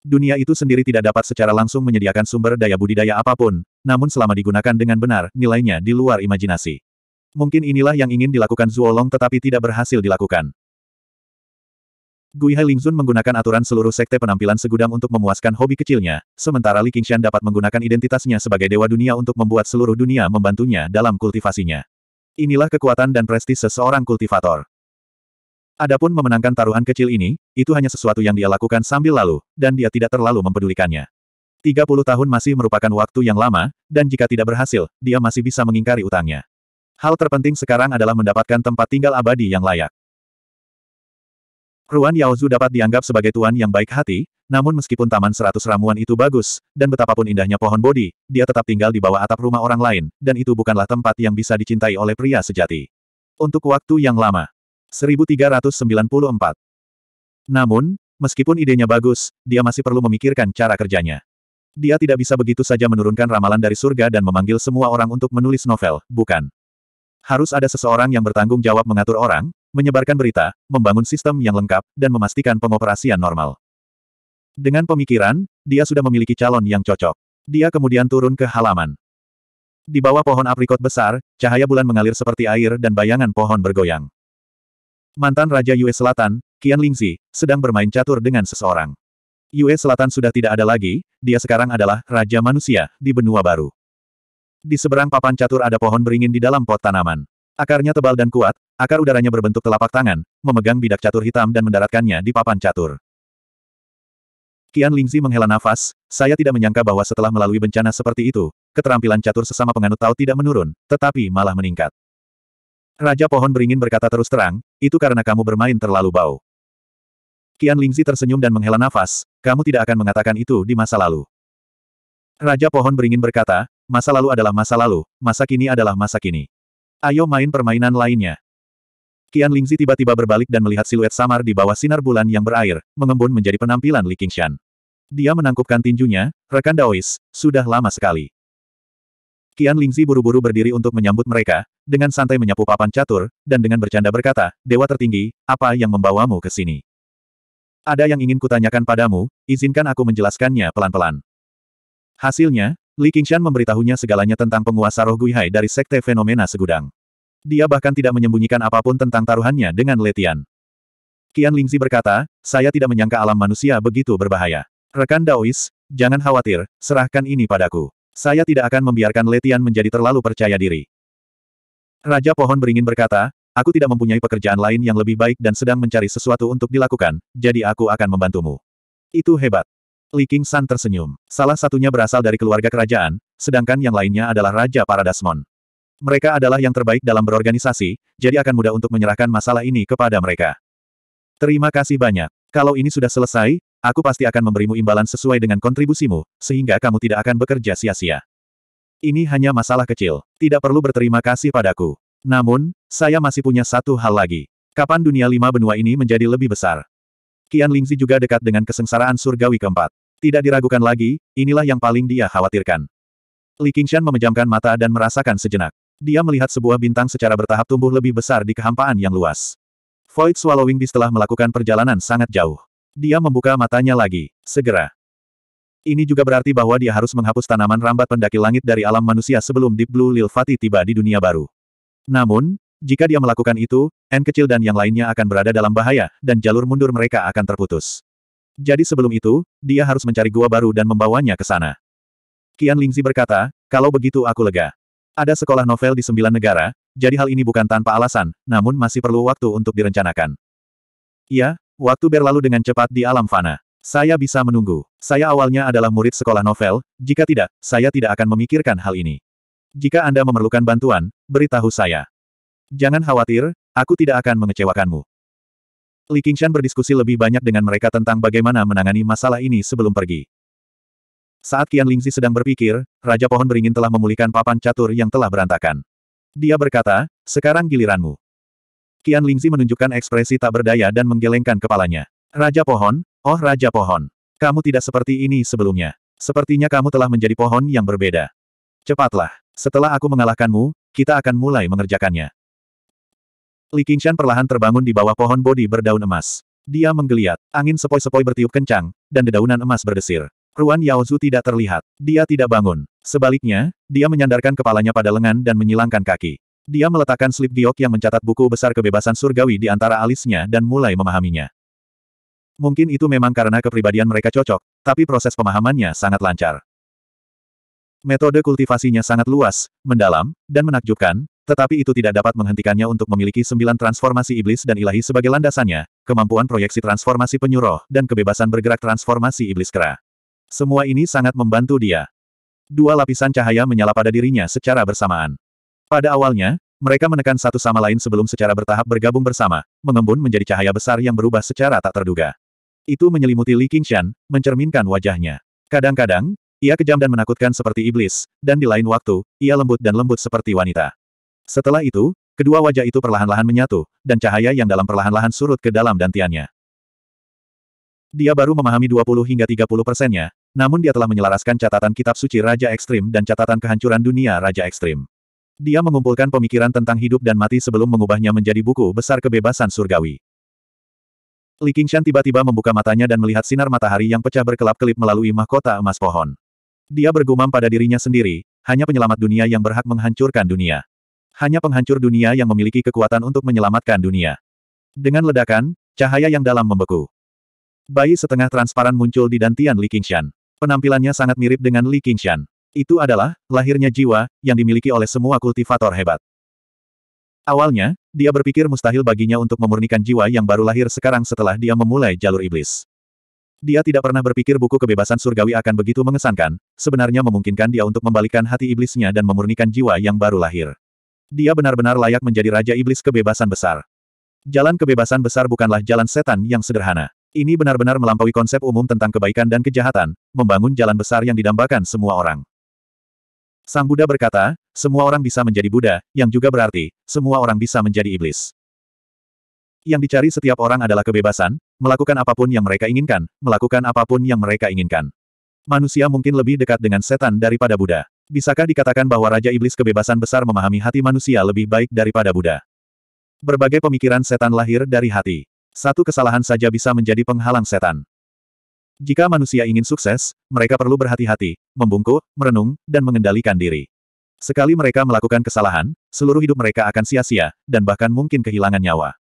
Dunia itu sendiri tidak dapat secara langsung menyediakan sumber daya budidaya apapun, namun selama digunakan dengan benar, nilainya di luar imajinasi. Mungkin inilah yang ingin dilakukan Zuolong tetapi tidak berhasil dilakukan. Gui Lingzun menggunakan aturan seluruh sekte penampilan segudang untuk memuaskan hobi kecilnya, sementara Li Qingshan dapat menggunakan identitasnya sebagai dewa dunia untuk membuat seluruh dunia membantunya dalam kultivasinya. Inilah kekuatan dan prestis seseorang kultivator. Adapun memenangkan taruhan kecil ini, itu hanya sesuatu yang dia lakukan sambil lalu, dan dia tidak terlalu mempedulikannya. 30 tahun masih merupakan waktu yang lama, dan jika tidak berhasil, dia masih bisa mengingkari utangnya. Hal terpenting sekarang adalah mendapatkan tempat tinggal abadi yang layak. Ruan Yaozu dapat dianggap sebagai tuan yang baik hati, namun meskipun taman seratus ramuan itu bagus, dan betapapun indahnya pohon bodi, dia tetap tinggal di bawah atap rumah orang lain, dan itu bukanlah tempat yang bisa dicintai oleh pria sejati. Untuk waktu yang lama. 1394. Namun, meskipun idenya bagus, dia masih perlu memikirkan cara kerjanya. Dia tidak bisa begitu saja menurunkan ramalan dari surga dan memanggil semua orang untuk menulis novel, bukan? Harus ada seseorang yang bertanggung jawab mengatur orang, menyebarkan berita, membangun sistem yang lengkap, dan memastikan pengoperasian normal. Dengan pemikiran, dia sudah memiliki calon yang cocok. Dia kemudian turun ke halaman. Di bawah pohon aprikot besar, cahaya bulan mengalir seperti air dan bayangan pohon bergoyang. Mantan Raja Yue Selatan, Qian Lingzi, sedang bermain catur dengan seseorang. Yue Selatan sudah tidak ada lagi, dia sekarang adalah Raja Manusia di benua baru. Di seberang papan catur ada pohon beringin di dalam pot tanaman. Akarnya tebal dan kuat, Akar udaranya berbentuk telapak tangan, memegang bidak catur hitam dan mendaratkannya di papan catur. Qian Lingzi menghela nafas, saya tidak menyangka bahwa setelah melalui bencana seperti itu, keterampilan catur sesama penganut Tao tidak menurun, tetapi malah meningkat. Raja Pohon Beringin berkata terus terang, itu karena kamu bermain terlalu bau. Qian Lingzi tersenyum dan menghela nafas, kamu tidak akan mengatakan itu di masa lalu. Raja Pohon Beringin berkata, masa lalu adalah masa lalu, masa kini adalah masa kini. Ayo main permainan lainnya. Kian Lingzi tiba-tiba berbalik dan melihat siluet samar di bawah sinar bulan yang berair, mengembun menjadi penampilan Li Qingshan. Dia menangkupkan tinjunya, rekan Daois, sudah lama sekali. Kian Lingzi buru-buru berdiri untuk menyambut mereka, dengan santai menyapu papan catur, dan dengan bercanda berkata, Dewa tertinggi, apa yang membawamu ke sini? Ada yang ingin kutanyakan padamu, izinkan aku menjelaskannya pelan-pelan. Hasilnya, Li Qingshan memberitahunya segalanya tentang penguasa roh Guihai dari Sekte Fenomena Segudang. Dia bahkan tidak menyembunyikan apapun tentang taruhannya dengan Letian. Qian Lingzi berkata, saya tidak menyangka alam manusia begitu berbahaya. Rekan Daois, jangan khawatir, serahkan ini padaku. Saya tidak akan membiarkan Letian menjadi terlalu percaya diri. Raja Pohon Beringin berkata, aku tidak mempunyai pekerjaan lain yang lebih baik dan sedang mencari sesuatu untuk dilakukan, jadi aku akan membantumu. Itu hebat. Li King San tersenyum. Salah satunya berasal dari keluarga kerajaan, sedangkan yang lainnya adalah Raja Paradasmon. Mereka adalah yang terbaik dalam berorganisasi, jadi akan mudah untuk menyerahkan masalah ini kepada mereka. Terima kasih banyak. Kalau ini sudah selesai, aku pasti akan memberimu imbalan sesuai dengan kontribusimu, sehingga kamu tidak akan bekerja sia-sia. Ini hanya masalah kecil. Tidak perlu berterima kasih padaku. Namun, saya masih punya satu hal lagi. Kapan dunia lima benua ini menjadi lebih besar? Qian Lingzi juga dekat dengan kesengsaraan surgawi keempat. Tidak diragukan lagi, inilah yang paling dia khawatirkan. Li Qingshan memejamkan mata dan merasakan sejenak. Dia melihat sebuah bintang secara bertahap tumbuh lebih besar di kehampaan yang luas. Void Swallowing Beast telah melakukan perjalanan sangat jauh. Dia membuka matanya lagi, segera. Ini juga berarti bahwa dia harus menghapus tanaman rambat pendaki langit dari alam manusia sebelum Deep Blue Lil Fati tiba di dunia baru. Namun, jika dia melakukan itu, N kecil dan yang lainnya akan berada dalam bahaya, dan jalur mundur mereka akan terputus. Jadi sebelum itu, dia harus mencari gua baru dan membawanya ke sana. Qian Lingzi berkata, kalau begitu aku lega. Ada sekolah novel di sembilan negara, jadi hal ini bukan tanpa alasan, namun masih perlu waktu untuk direncanakan. Iya, waktu berlalu dengan cepat di alam fana. Saya bisa menunggu. Saya awalnya adalah murid sekolah novel, jika tidak, saya tidak akan memikirkan hal ini. Jika Anda memerlukan bantuan, beritahu saya. Jangan khawatir, aku tidak akan mengecewakanmu. Li Qingshan berdiskusi lebih banyak dengan mereka tentang bagaimana menangani masalah ini sebelum pergi. Saat Qian Lingzi sedang berpikir, Raja Pohon Beringin telah memulihkan papan catur yang telah berantakan. Dia berkata, sekarang giliranmu. Qian Lingzi menunjukkan ekspresi tak berdaya dan menggelengkan kepalanya. Raja Pohon, oh Raja Pohon. Kamu tidak seperti ini sebelumnya. Sepertinya kamu telah menjadi pohon yang berbeda. Cepatlah. Setelah aku mengalahkanmu, kita akan mulai mengerjakannya. Li Qingshan perlahan terbangun di bawah pohon bodi berdaun emas. Dia menggeliat, angin sepoi-sepoi bertiup kencang, dan dedaunan emas berdesir. Ruan Yaozu tidak terlihat. Dia tidak bangun. Sebaliknya, dia menyandarkan kepalanya pada lengan dan menyilangkan kaki. Dia meletakkan slip giok yang mencatat buku besar kebebasan surgawi di antara alisnya dan mulai memahaminya. Mungkin itu memang karena kepribadian mereka cocok, tapi proses pemahamannya sangat lancar. Metode kultivasinya sangat luas, mendalam, dan menakjubkan, tetapi itu tidak dapat menghentikannya untuk memiliki sembilan transformasi iblis dan ilahi sebagai landasannya, kemampuan proyeksi transformasi penyuruh, dan kebebasan bergerak transformasi iblis kera. Semua ini sangat membantu dia. Dua lapisan cahaya menyala pada dirinya secara bersamaan. Pada awalnya, mereka menekan satu sama lain sebelum secara bertahap bergabung bersama, mengembun menjadi cahaya besar yang berubah secara tak terduga. Itu menyelimuti Li Qingshan, mencerminkan wajahnya. Kadang-kadang, ia kejam dan menakutkan seperti iblis, dan di lain waktu, ia lembut dan lembut seperti wanita. Setelah itu, kedua wajah itu perlahan-lahan menyatu, dan cahaya yang dalam perlahan-lahan surut ke dalam dantiannya. Dia baru memahami 20 hingga 30 persennya, namun dia telah menyelaraskan catatan kitab suci Raja Ekstrim dan catatan kehancuran dunia Raja Ekstrim. Dia mengumpulkan pemikiran tentang hidup dan mati sebelum mengubahnya menjadi buku besar kebebasan surgawi. Li Qingshan tiba-tiba membuka matanya dan melihat sinar matahari yang pecah berkelap-kelip melalui mahkota emas pohon. Dia bergumam pada dirinya sendiri, hanya penyelamat dunia yang berhak menghancurkan dunia. Hanya penghancur dunia yang memiliki kekuatan untuk menyelamatkan dunia. Dengan ledakan, cahaya yang dalam membeku. Bayi setengah transparan muncul di dantian Li Qingshan. Penampilannya sangat mirip dengan Li Qingshan. Itu adalah, lahirnya jiwa, yang dimiliki oleh semua kultivator hebat. Awalnya, dia berpikir mustahil baginya untuk memurnikan jiwa yang baru lahir sekarang setelah dia memulai jalur iblis. Dia tidak pernah berpikir buku kebebasan surgawi akan begitu mengesankan, sebenarnya memungkinkan dia untuk membalikan hati iblisnya dan memurnikan jiwa yang baru lahir. Dia benar-benar layak menjadi Raja Iblis Kebebasan Besar. Jalan kebebasan besar bukanlah jalan setan yang sederhana. Ini benar-benar melampaui konsep umum tentang kebaikan dan kejahatan, membangun jalan besar yang didambakan semua orang. Sang Buddha berkata, semua orang bisa menjadi Buddha, yang juga berarti, semua orang bisa menjadi iblis. Yang dicari setiap orang adalah kebebasan, melakukan apapun yang mereka inginkan, melakukan apapun yang mereka inginkan. Manusia mungkin lebih dekat dengan setan daripada Buddha. Bisakah dikatakan bahwa Raja Iblis kebebasan besar memahami hati manusia lebih baik daripada Buddha? Berbagai pemikiran setan lahir dari hati. Satu kesalahan saja bisa menjadi penghalang setan. Jika manusia ingin sukses, mereka perlu berhati-hati, membungkuk, merenung, dan mengendalikan diri. Sekali mereka melakukan kesalahan, seluruh hidup mereka akan sia-sia, dan bahkan mungkin kehilangan nyawa.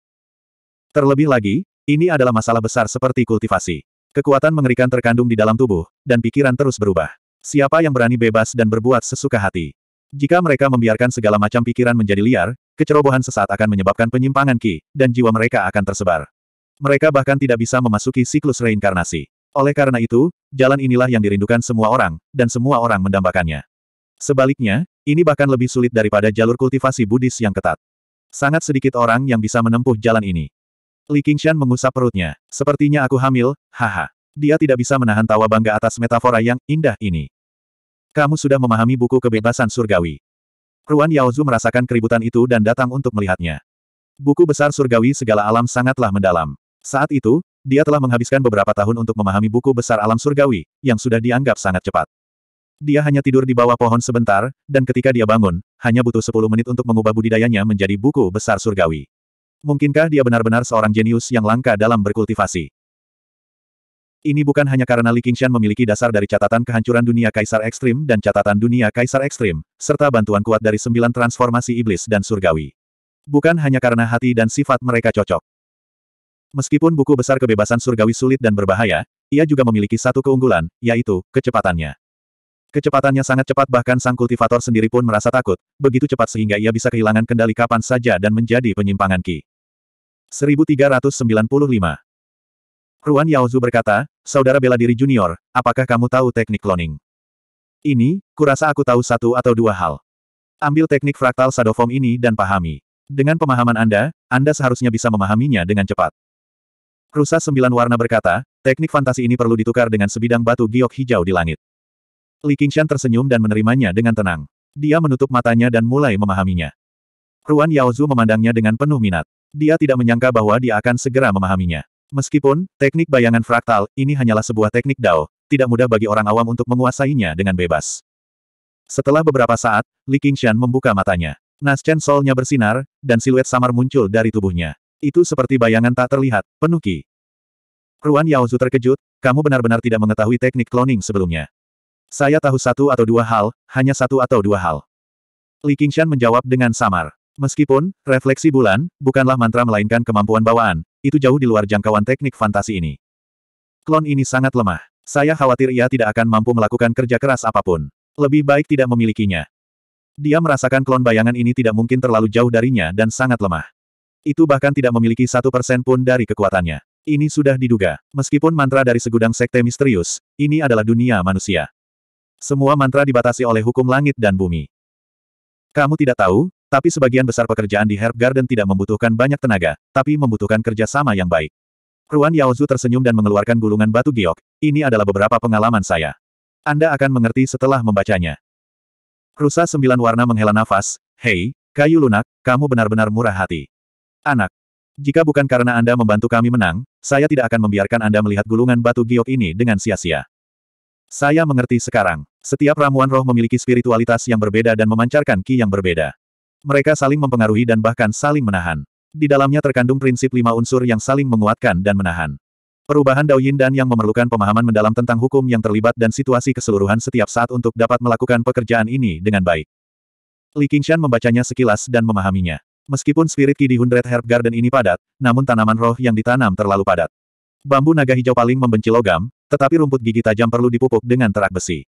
Terlebih lagi, ini adalah masalah besar seperti kultivasi. Kekuatan mengerikan terkandung di dalam tubuh, dan pikiran terus berubah. Siapa yang berani bebas dan berbuat sesuka hati? Jika mereka membiarkan segala macam pikiran menjadi liar, kecerobohan sesaat akan menyebabkan penyimpangan ki, dan jiwa mereka akan tersebar. Mereka bahkan tidak bisa memasuki siklus reinkarnasi. Oleh karena itu, jalan inilah yang dirindukan semua orang, dan semua orang mendambakannya. Sebaliknya, ini bahkan lebih sulit daripada jalur kultivasi Buddhis yang ketat. Sangat sedikit orang yang bisa menempuh jalan ini. Li Qingshan mengusap perutnya. Sepertinya aku hamil, haha. Dia tidak bisa menahan tawa bangga atas metafora yang indah ini. Kamu sudah memahami buku kebebasan surgawi. Ruan Yaozu merasakan keributan itu dan datang untuk melihatnya. Buku besar surgawi segala alam sangatlah mendalam. Saat itu, dia telah menghabiskan beberapa tahun untuk memahami buku besar alam surgawi, yang sudah dianggap sangat cepat. Dia hanya tidur di bawah pohon sebentar, dan ketika dia bangun, hanya butuh 10 menit untuk mengubah budidayanya menjadi buku besar surgawi. Mungkinkah dia benar-benar seorang jenius yang langka dalam berkultivasi? Ini bukan hanya karena Li Qingshan memiliki dasar dari catatan kehancuran dunia kaisar ekstrim dan catatan dunia kaisar ekstrim, serta bantuan kuat dari sembilan transformasi iblis dan surgawi. Bukan hanya karena hati dan sifat mereka cocok. Meskipun buku besar kebebasan surgawi sulit dan berbahaya, ia juga memiliki satu keunggulan, yaitu, kecepatannya. Kecepatannya sangat cepat bahkan sang kultivator sendiri pun merasa takut, begitu cepat sehingga ia bisa kehilangan kendali kapan saja dan menjadi penyimpangan Ki. 1395 Ruan Yaozu berkata, Saudara bela diri junior, apakah kamu tahu teknik cloning? Ini, kurasa aku tahu satu atau dua hal. Ambil teknik fraktal sadofom ini dan pahami. Dengan pemahaman Anda, Anda seharusnya bisa memahaminya dengan cepat. Rusa sembilan warna berkata, teknik fantasi ini perlu ditukar dengan sebidang batu giok hijau di langit. Li Qingshan tersenyum dan menerimanya dengan tenang. Dia menutup matanya dan mulai memahaminya. Ruan Yaozu memandangnya dengan penuh minat. Dia tidak menyangka bahwa dia akan segera memahaminya. Meskipun, teknik bayangan fraktal, ini hanyalah sebuah teknik dao, tidak mudah bagi orang awam untuk menguasainya dengan bebas. Setelah beberapa saat, Li Qingshan membuka matanya. Naschen solnya bersinar, dan siluet samar muncul dari tubuhnya. Itu seperti bayangan tak terlihat, penuh ki. Ruan Yaozu terkejut, kamu benar-benar tidak mengetahui teknik cloning sebelumnya. Saya tahu satu atau dua hal, hanya satu atau dua hal. Li Qingshan menjawab dengan samar. Meskipun, refleksi bulan, bukanlah mantra melainkan kemampuan bawaan, itu jauh di luar jangkauan teknik fantasi ini. Klon ini sangat lemah. Saya khawatir ia tidak akan mampu melakukan kerja keras apapun. Lebih baik tidak memilikinya. Dia merasakan klon bayangan ini tidak mungkin terlalu jauh darinya dan sangat lemah. Itu bahkan tidak memiliki satu persen pun dari kekuatannya. Ini sudah diduga. Meskipun mantra dari segudang sekte misterius, ini adalah dunia manusia. Semua mantra dibatasi oleh hukum langit dan bumi. Kamu tidak tahu, tapi sebagian besar pekerjaan di Herb Garden tidak membutuhkan banyak tenaga, tapi membutuhkan kerjasama yang baik. Ruan Yaozu tersenyum dan mengeluarkan gulungan batu giok, ini adalah beberapa pengalaman saya. Anda akan mengerti setelah membacanya. Rusa sembilan warna menghela nafas, Hei, kayu lunak, kamu benar-benar murah hati. Anak. Jika bukan karena Anda membantu kami menang, saya tidak akan membiarkan Anda melihat gulungan batu giok ini dengan sia-sia. Saya mengerti sekarang. Setiap ramuan roh memiliki spiritualitas yang berbeda dan memancarkan ki yang berbeda. Mereka saling mempengaruhi dan bahkan saling menahan. Di dalamnya terkandung prinsip lima unsur yang saling menguatkan dan menahan. Perubahan Daoyin dan yang memerlukan pemahaman mendalam tentang hukum yang terlibat dan situasi keseluruhan setiap saat untuk dapat melakukan pekerjaan ini dengan baik. Li Qingshan membacanya sekilas dan memahaminya. Meskipun spirit ki di Hundred Herb Garden ini padat, namun tanaman roh yang ditanam terlalu padat. Bambu naga hijau paling membenci logam, tetapi rumput gigi tajam perlu dipupuk dengan terak besi.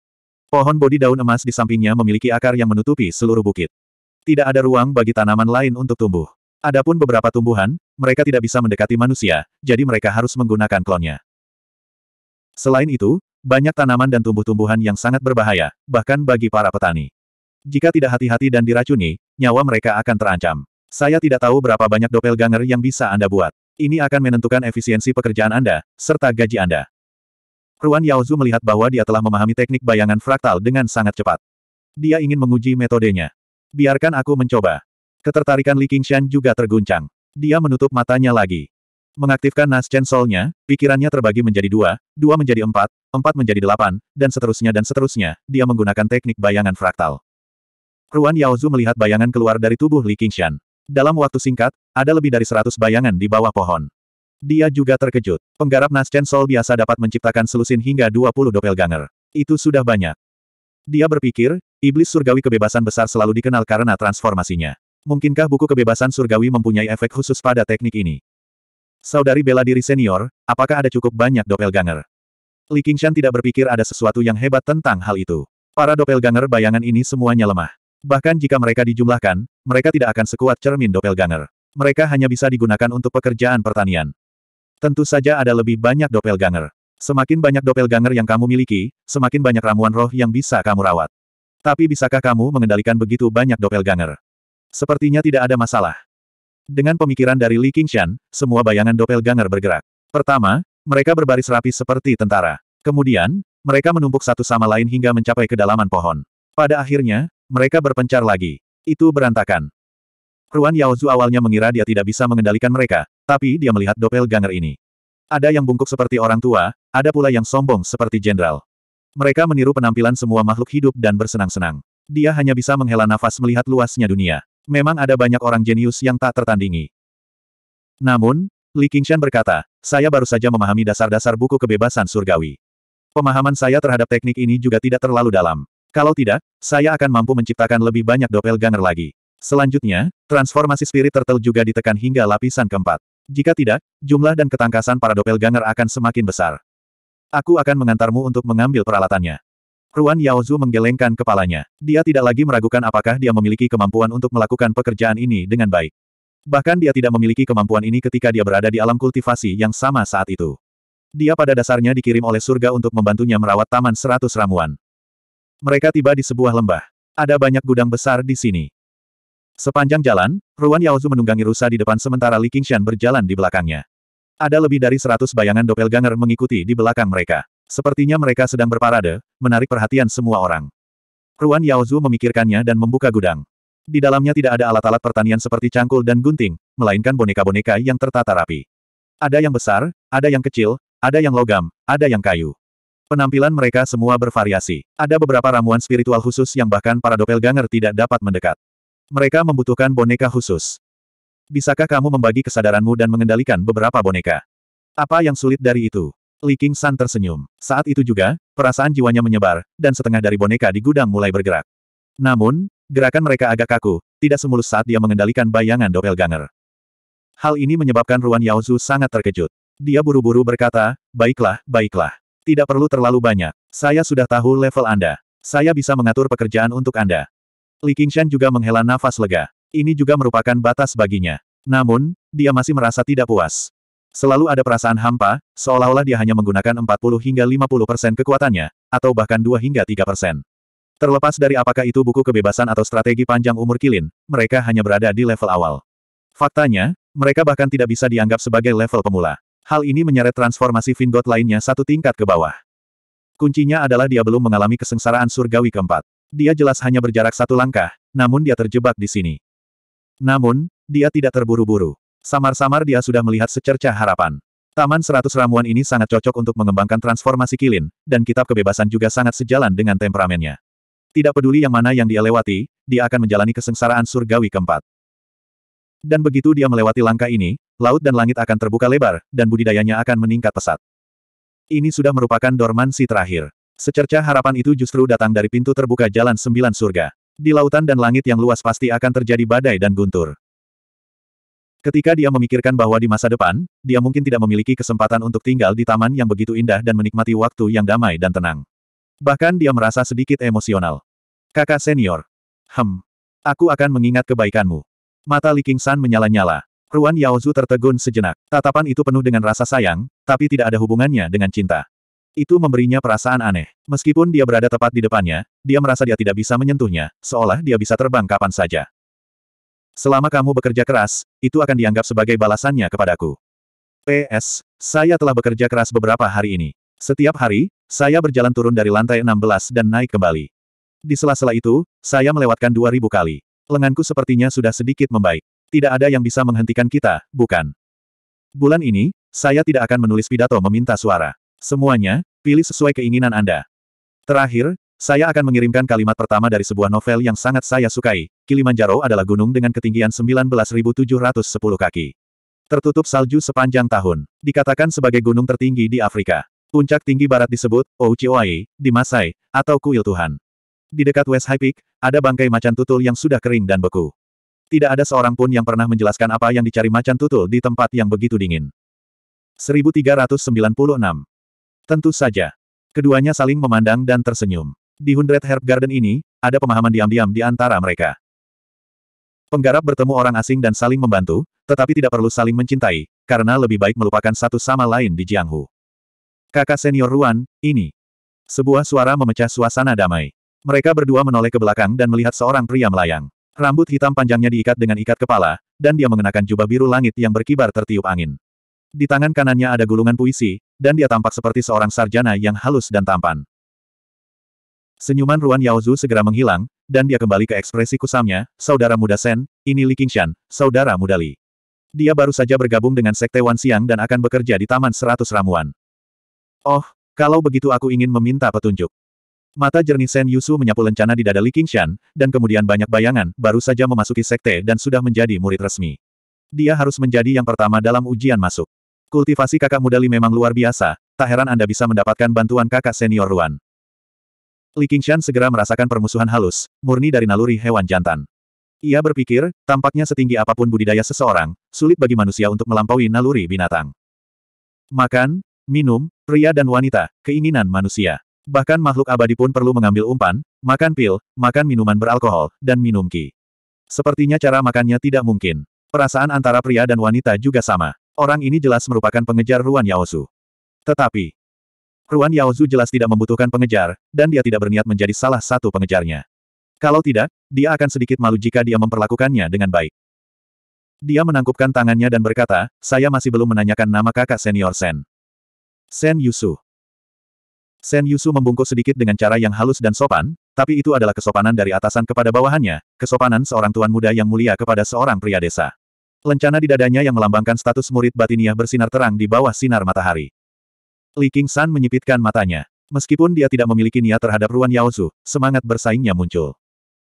Pohon bodi daun emas di sampingnya memiliki akar yang menutupi seluruh bukit. Tidak ada ruang bagi tanaman lain untuk tumbuh. Adapun beberapa tumbuhan, mereka tidak bisa mendekati manusia, jadi mereka harus menggunakan klonnya. Selain itu, banyak tanaman dan tumbuh-tumbuhan yang sangat berbahaya, bahkan bagi para petani. Jika tidak hati-hati dan diracuni, nyawa mereka akan terancam. Saya tidak tahu berapa banyak doppelganger yang bisa Anda buat. Ini akan menentukan efisiensi pekerjaan Anda, serta gaji Anda. Ruan Yaozu melihat bahwa dia telah memahami teknik bayangan fraktal dengan sangat cepat. Dia ingin menguji metodenya. Biarkan aku mencoba. Ketertarikan Li Qingshan juga terguncang. Dia menutup matanya lagi. Mengaktifkan nas Soul-nya, pikirannya terbagi menjadi dua, dua menjadi empat, empat menjadi delapan, dan seterusnya dan seterusnya, dia menggunakan teknik bayangan fraktal. Ruan Yaozu melihat bayangan keluar dari tubuh Li Qingshan. Dalam waktu singkat, ada lebih dari seratus bayangan di bawah pohon. Dia juga terkejut. Penggarap Naschen sol biasa dapat menciptakan selusin hingga 20 doppelganger. Itu sudah banyak. Dia berpikir, iblis surgawi kebebasan besar selalu dikenal karena transformasinya. Mungkinkah buku kebebasan surgawi mempunyai efek khusus pada teknik ini? Saudari bela diri senior, apakah ada cukup banyak doppelganger? Li Qingshan tidak berpikir ada sesuatu yang hebat tentang hal itu. Para doppelganger bayangan ini semuanya lemah. Bahkan jika mereka dijumlahkan, mereka tidak akan sekuat cermin doppelganger. Mereka hanya bisa digunakan untuk pekerjaan pertanian. Tentu saja ada lebih banyak doppelganger. Semakin banyak doppelganger yang kamu miliki, semakin banyak ramuan roh yang bisa kamu rawat. Tapi bisakah kamu mengendalikan begitu banyak doppelganger? Sepertinya tidak ada masalah. Dengan pemikiran dari Li Qingshan, semua bayangan doppelganger bergerak. Pertama, mereka berbaris rapi seperti tentara. Kemudian, mereka menumpuk satu sama lain hingga mencapai kedalaman pohon. Pada akhirnya, mereka berpencar lagi. Itu berantakan. Ruan Yaozu awalnya mengira dia tidak bisa mengendalikan mereka, tapi dia melihat ganger ini. Ada yang bungkuk seperti orang tua, ada pula yang sombong seperti jenderal. Mereka meniru penampilan semua makhluk hidup dan bersenang-senang. Dia hanya bisa menghela nafas melihat luasnya dunia. Memang ada banyak orang jenius yang tak tertandingi. Namun, Li Qingshan berkata, saya baru saja memahami dasar-dasar buku kebebasan surgawi. Pemahaman saya terhadap teknik ini juga tidak terlalu dalam. Kalau tidak, saya akan mampu menciptakan lebih banyak doppelganger lagi. Selanjutnya, transformasi spirit turtle juga ditekan hingga lapisan keempat. Jika tidak, jumlah dan ketangkasan para doppelganger akan semakin besar. Aku akan mengantarmu untuk mengambil peralatannya. Ruan Yaozu menggelengkan kepalanya. Dia tidak lagi meragukan apakah dia memiliki kemampuan untuk melakukan pekerjaan ini dengan baik. Bahkan dia tidak memiliki kemampuan ini ketika dia berada di alam kultivasi yang sama saat itu. Dia pada dasarnya dikirim oleh surga untuk membantunya merawat taman seratus ramuan. Mereka tiba di sebuah lembah. Ada banyak gudang besar di sini. Sepanjang jalan, Ruan Yaozu menunggangi rusa di depan sementara Li Qingshan berjalan di belakangnya. Ada lebih dari seratus bayangan doppelganger mengikuti di belakang mereka. Sepertinya mereka sedang berparade, menarik perhatian semua orang. Ruan Yaozu memikirkannya dan membuka gudang. Di dalamnya tidak ada alat-alat pertanian seperti cangkul dan gunting, melainkan boneka-boneka yang tertata rapi. Ada yang besar, ada yang kecil, ada yang logam, ada yang kayu. Penampilan mereka semua bervariasi. Ada beberapa ramuan spiritual khusus yang bahkan para doppelganger tidak dapat mendekat. Mereka membutuhkan boneka khusus. Bisakah kamu membagi kesadaranmu dan mengendalikan beberapa boneka? Apa yang sulit dari itu? Li King San tersenyum. Saat itu juga, perasaan jiwanya menyebar, dan setengah dari boneka di gudang mulai bergerak. Namun, gerakan mereka agak kaku, tidak semulus saat dia mengendalikan bayangan doppelganger. Hal ini menyebabkan Ruan Yaozu sangat terkejut. Dia buru-buru berkata, baiklah, baiklah. Tidak perlu terlalu banyak. Saya sudah tahu level Anda. Saya bisa mengatur pekerjaan untuk Anda. Li Qingshan juga menghela nafas lega. Ini juga merupakan batas baginya. Namun, dia masih merasa tidak puas. Selalu ada perasaan hampa, seolah-olah dia hanya menggunakan 40 hingga 50 persen kekuatannya, atau bahkan 2 hingga 3 persen. Terlepas dari apakah itu buku kebebasan atau strategi panjang umur Kilin, mereka hanya berada di level awal. Faktanya, mereka bahkan tidak bisa dianggap sebagai level pemula. Hal ini menyeret transformasi Vingot lainnya satu tingkat ke bawah. Kuncinya adalah dia belum mengalami kesengsaraan surgawi keempat. Dia jelas hanya berjarak satu langkah, namun dia terjebak di sini. Namun, dia tidak terburu-buru. Samar-samar dia sudah melihat secerca harapan. Taman seratus ramuan ini sangat cocok untuk mengembangkan transformasi kilin, dan kitab kebebasan juga sangat sejalan dengan temperamennya. Tidak peduli yang mana yang dia lewati, dia akan menjalani kesengsaraan surgawi keempat. Dan begitu dia melewati langkah ini, laut dan langit akan terbuka lebar, dan budidayanya akan meningkat pesat. Ini sudah merupakan dormansi terakhir. Secerca harapan itu justru datang dari pintu terbuka jalan sembilan surga. Di lautan dan langit yang luas pasti akan terjadi badai dan guntur. Ketika dia memikirkan bahwa di masa depan, dia mungkin tidak memiliki kesempatan untuk tinggal di taman yang begitu indah dan menikmati waktu yang damai dan tenang. Bahkan dia merasa sedikit emosional. Kakak senior. Hem. Aku akan mengingat kebaikanmu. Mata Li San menyala-nyala. Ruan Yaozu tertegun sejenak. Tatapan itu penuh dengan rasa sayang, tapi tidak ada hubungannya dengan cinta. Itu memberinya perasaan aneh. Meskipun dia berada tepat di depannya, dia merasa dia tidak bisa menyentuhnya, seolah dia bisa terbang kapan saja. Selama kamu bekerja keras, itu akan dianggap sebagai balasannya kepadaku. PS, saya telah bekerja keras beberapa hari ini. Setiap hari, saya berjalan turun dari lantai 16 dan naik kembali. Di sela-sela itu, saya melewatkan 2000 kali. Lenganku sepertinya sudah sedikit membaik. Tidak ada yang bisa menghentikan kita, bukan? Bulan ini, saya tidak akan menulis pidato meminta suara. Semuanya, pilih sesuai keinginan Anda. Terakhir, saya akan mengirimkan kalimat pertama dari sebuah novel yang sangat saya sukai. Kilimanjaro adalah gunung dengan ketinggian 19.710 kaki. Tertutup salju sepanjang tahun. Dikatakan sebagai gunung tertinggi di Afrika. Puncak tinggi barat disebut, Ouchioai, di Masai, atau Kuil Tuhan. Di dekat West High Peak, ada bangkai macan tutul yang sudah kering dan beku. Tidak ada seorang pun yang pernah menjelaskan apa yang dicari macan tutul di tempat yang begitu dingin. 1396. Tentu saja. Keduanya saling memandang dan tersenyum. Di Hundred Herb Garden ini, ada pemahaman diam-diam di antara mereka. Penggarap bertemu orang asing dan saling membantu, tetapi tidak perlu saling mencintai, karena lebih baik melupakan satu sama lain di Jianghu. Kakak senior Ruan, ini. Sebuah suara memecah suasana damai. Mereka berdua menoleh ke belakang dan melihat seorang pria melayang. Rambut hitam panjangnya diikat dengan ikat kepala, dan dia mengenakan jubah biru langit yang berkibar tertiup angin. Di tangan kanannya ada gulungan puisi, dan dia tampak seperti seorang sarjana yang halus dan tampan. Senyuman Ruan Yaozu segera menghilang, dan dia kembali ke ekspresi kusamnya, saudara muda Sen, ini Li Qingshan, saudara muda Li. Dia baru saja bergabung dengan Sekte Wan Siang dan akan bekerja di Taman Seratus Ramuan. Oh, kalau begitu aku ingin meminta petunjuk. Mata jernih Sen Yusu menyapu lencana di dada Li Qingshan, dan kemudian banyak bayangan, baru saja memasuki sekte dan sudah menjadi murid resmi. Dia harus menjadi yang pertama dalam ujian masuk. Kultivasi kakak muda Li memang luar biasa, tak heran Anda bisa mendapatkan bantuan kakak senior Ruan. Li Qingshan segera merasakan permusuhan halus, murni dari naluri hewan jantan. Ia berpikir, tampaknya setinggi apapun budidaya seseorang, sulit bagi manusia untuk melampaui naluri binatang. Makan, minum, pria dan wanita, keinginan manusia. Bahkan makhluk abadi pun perlu mengambil umpan, makan pil, makan minuman beralkohol, dan minum ki. Sepertinya cara makannya tidak mungkin. Perasaan antara pria dan wanita juga sama. Orang ini jelas merupakan pengejar Ruan Yaozu. Tetapi, Ruan Yaozu jelas tidak membutuhkan pengejar, dan dia tidak berniat menjadi salah satu pengejarnya. Kalau tidak, dia akan sedikit malu jika dia memperlakukannya dengan baik. Dia menangkupkan tangannya dan berkata, saya masih belum menanyakan nama kakak senior Sen. Sen Yusu. Sen Yusu membungkuk sedikit dengan cara yang halus dan sopan, tapi itu adalah kesopanan dari atasan kepada bawahannya, kesopanan seorang tuan muda yang mulia kepada seorang pria desa. Lencana di dadanya yang melambangkan status murid batiniah bersinar terang di bawah sinar matahari. Li King San menyipitkan matanya. Meskipun dia tidak memiliki niat terhadap Ruan Yaozu, semangat bersaingnya muncul.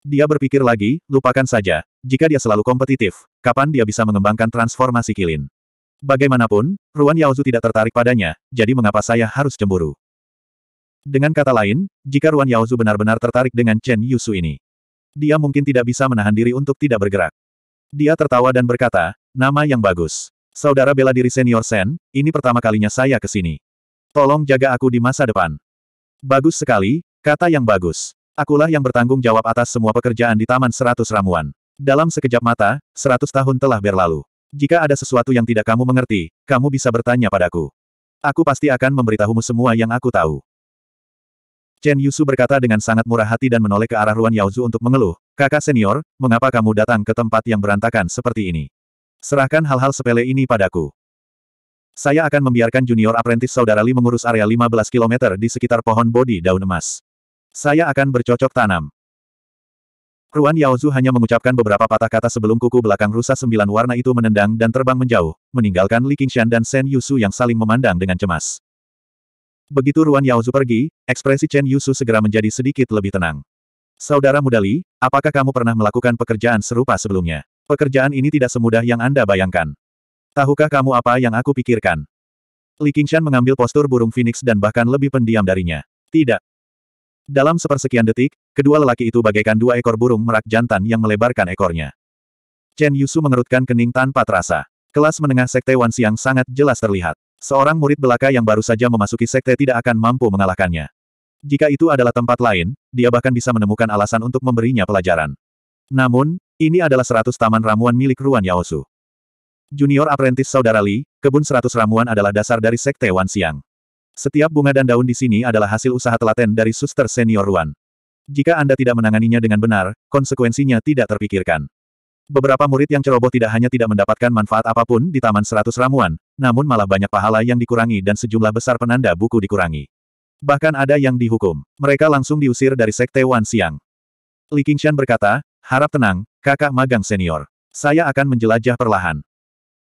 Dia berpikir lagi, lupakan saja, jika dia selalu kompetitif, kapan dia bisa mengembangkan transformasi kilin. Bagaimanapun, Ruan Yaozu tidak tertarik padanya, jadi mengapa saya harus cemburu? Dengan kata lain, jika Ruan Yaozu benar-benar tertarik dengan Chen Yusu ini, dia mungkin tidak bisa menahan diri untuk tidak bergerak. Dia tertawa dan berkata, nama yang bagus. Saudara bela diri senior Sen, ini pertama kalinya saya ke sini. Tolong jaga aku di masa depan. Bagus sekali, kata yang bagus. Akulah yang bertanggung jawab atas semua pekerjaan di Taman Seratus Ramuan. Dalam sekejap mata, seratus tahun telah berlalu. Jika ada sesuatu yang tidak kamu mengerti, kamu bisa bertanya padaku. Aku pasti akan memberitahumu semua yang aku tahu. Chen Yusu berkata dengan sangat murah hati dan menoleh ke arah Ruan Yaozu untuk mengeluh, kakak senior, mengapa kamu datang ke tempat yang berantakan seperti ini? Serahkan hal-hal sepele ini padaku. Saya akan membiarkan junior apprentice saudara Li mengurus area 15 km di sekitar pohon bodi daun emas. Saya akan bercocok tanam. Ruan Yaozu hanya mengucapkan beberapa patah kata sebelum kuku belakang rusa sembilan warna itu menendang dan terbang menjauh, meninggalkan Li Qingshan dan Shen Yusu yang saling memandang dengan cemas. Begitu Ruan Yaozu pergi, ekspresi Chen Yusu segera menjadi sedikit lebih tenang. Saudara muda Li, apakah kamu pernah melakukan pekerjaan serupa sebelumnya? Pekerjaan ini tidak semudah yang Anda bayangkan. Tahukah kamu apa yang aku pikirkan? Li Qingshan mengambil postur burung phoenix dan bahkan lebih pendiam darinya. Tidak. Dalam sepersekian detik, kedua lelaki itu bagaikan dua ekor burung merak jantan yang melebarkan ekornya. Chen Yusu mengerutkan kening tanpa terasa. Kelas menengah Sekte wan siang sangat jelas terlihat. Seorang murid belaka yang baru saja memasuki sekte tidak akan mampu mengalahkannya. Jika itu adalah tempat lain, dia bahkan bisa menemukan alasan untuk memberinya pelajaran. Namun, ini adalah seratus taman ramuan milik Ruan Yaosu. Junior apprentice saudara Li, kebun seratus ramuan adalah dasar dari sekte Wan Siang. Setiap bunga dan daun di sini adalah hasil usaha telaten dari suster senior Ruan. Jika Anda tidak menanganinya dengan benar, konsekuensinya tidak terpikirkan. Beberapa murid yang ceroboh tidak hanya tidak mendapatkan manfaat apapun di Taman Seratus Ramuan, namun malah banyak pahala yang dikurangi dan sejumlah besar penanda buku dikurangi. Bahkan ada yang dihukum. Mereka langsung diusir dari Sekte Wan Siang. Li Qingshan berkata, harap tenang, kakak magang senior. Saya akan menjelajah perlahan.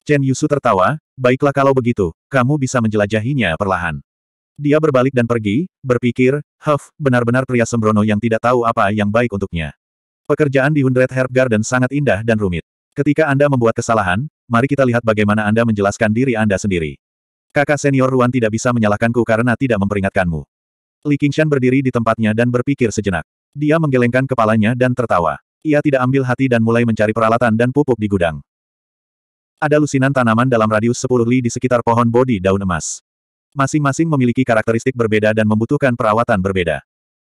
Chen Yusu tertawa, baiklah kalau begitu, kamu bisa menjelajahinya perlahan. Dia berbalik dan pergi, berpikir, Huff, benar-benar pria sembrono yang tidak tahu apa yang baik untuknya. Pekerjaan di Hundred Herb Garden sangat indah dan rumit. Ketika Anda membuat kesalahan, mari kita lihat bagaimana Anda menjelaskan diri Anda sendiri. Kakak senior Ruan tidak bisa menyalahkanku karena tidak memperingatkanmu. Li Qingshan berdiri di tempatnya dan berpikir sejenak. Dia menggelengkan kepalanya dan tertawa. Ia tidak ambil hati dan mulai mencari peralatan dan pupuk di gudang. Ada lusinan tanaman dalam radius 10 li di sekitar pohon bodi daun emas. Masing-masing memiliki karakteristik berbeda dan membutuhkan perawatan berbeda.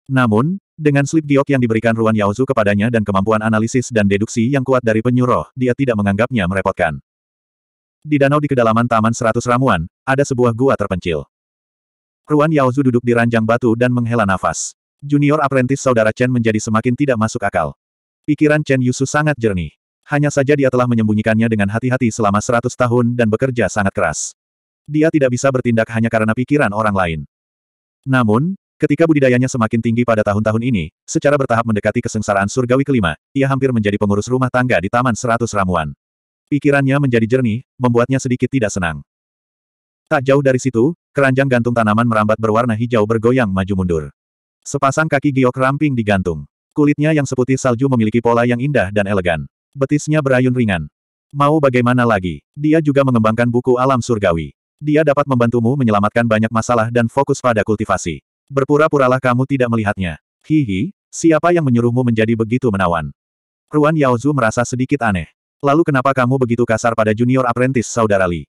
Namun, dengan slip giok yang diberikan Ruan Yaozu kepadanya dan kemampuan analisis dan deduksi yang kuat dari penyuruh, dia tidak menganggapnya merepotkan. Di danau di kedalaman taman seratus ramuan, ada sebuah gua terpencil. Ruan Yaozu duduk di ranjang batu dan menghela nafas. Junior apprentice saudara Chen menjadi semakin tidak masuk akal. Pikiran Chen Yusu sangat jernih. Hanya saja dia telah menyembunyikannya dengan hati-hati selama seratus tahun dan bekerja sangat keras. Dia tidak bisa bertindak hanya karena pikiran orang lain. Namun, ketika budidayanya semakin tinggi pada tahun-tahun ini, secara bertahap mendekati kesengsaraan surgawi kelima, ia hampir menjadi pengurus rumah tangga di Taman Seratus Ramuan. Pikirannya menjadi jernih, membuatnya sedikit tidak senang. Tak jauh dari situ, keranjang gantung tanaman merambat berwarna hijau bergoyang maju mundur. Sepasang kaki giok ramping digantung. Kulitnya yang seputih salju memiliki pola yang indah dan elegan. Betisnya berayun ringan. Mau bagaimana lagi, dia juga mengembangkan buku alam surgawi. Dia dapat membantumu menyelamatkan banyak masalah dan fokus pada kultivasi. Berpura-puralah kamu tidak melihatnya. Hihi, siapa yang menyuruhmu menjadi begitu menawan? Ruan Yaozu merasa sedikit aneh. Lalu kenapa kamu begitu kasar pada junior apprentice saudara Li?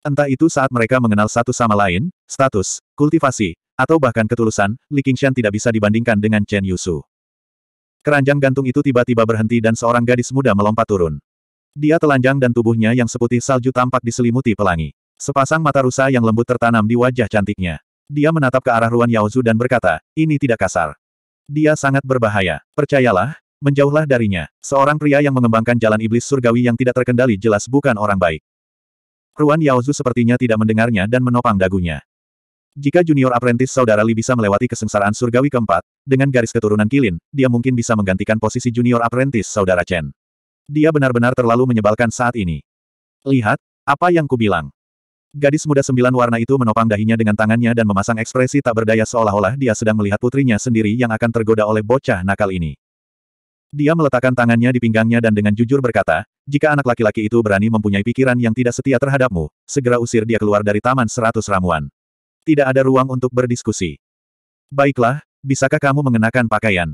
Entah itu saat mereka mengenal satu sama lain, status, kultivasi, atau bahkan ketulusan, Li Qingshan tidak bisa dibandingkan dengan Chen Yusu. Keranjang gantung itu tiba-tiba berhenti dan seorang gadis muda melompat turun. Dia telanjang dan tubuhnya yang seputih salju tampak diselimuti pelangi. Sepasang mata rusa yang lembut tertanam di wajah cantiknya. Dia menatap ke arah Ruan Yaozu dan berkata, ini tidak kasar. Dia sangat berbahaya. Percayalah, menjauhlah darinya, seorang pria yang mengembangkan jalan iblis surgawi yang tidak terkendali jelas bukan orang baik. Ruan Yaozu sepertinya tidak mendengarnya dan menopang dagunya. Jika junior apprentice saudara Li bisa melewati kesengsaraan surgawi keempat, dengan garis keturunan Kilin, dia mungkin bisa menggantikan posisi junior apprentice saudara Chen. Dia benar-benar terlalu menyebalkan saat ini. Lihat, apa yang kubilang. Gadis muda sembilan warna itu menopang dahinya dengan tangannya dan memasang ekspresi tak berdaya seolah-olah dia sedang melihat putrinya sendiri yang akan tergoda oleh bocah nakal ini. Dia meletakkan tangannya di pinggangnya dan dengan jujur berkata, jika anak laki-laki itu berani mempunyai pikiran yang tidak setia terhadapmu, segera usir dia keluar dari taman seratus ramuan. Tidak ada ruang untuk berdiskusi. Baiklah, bisakah kamu mengenakan pakaian?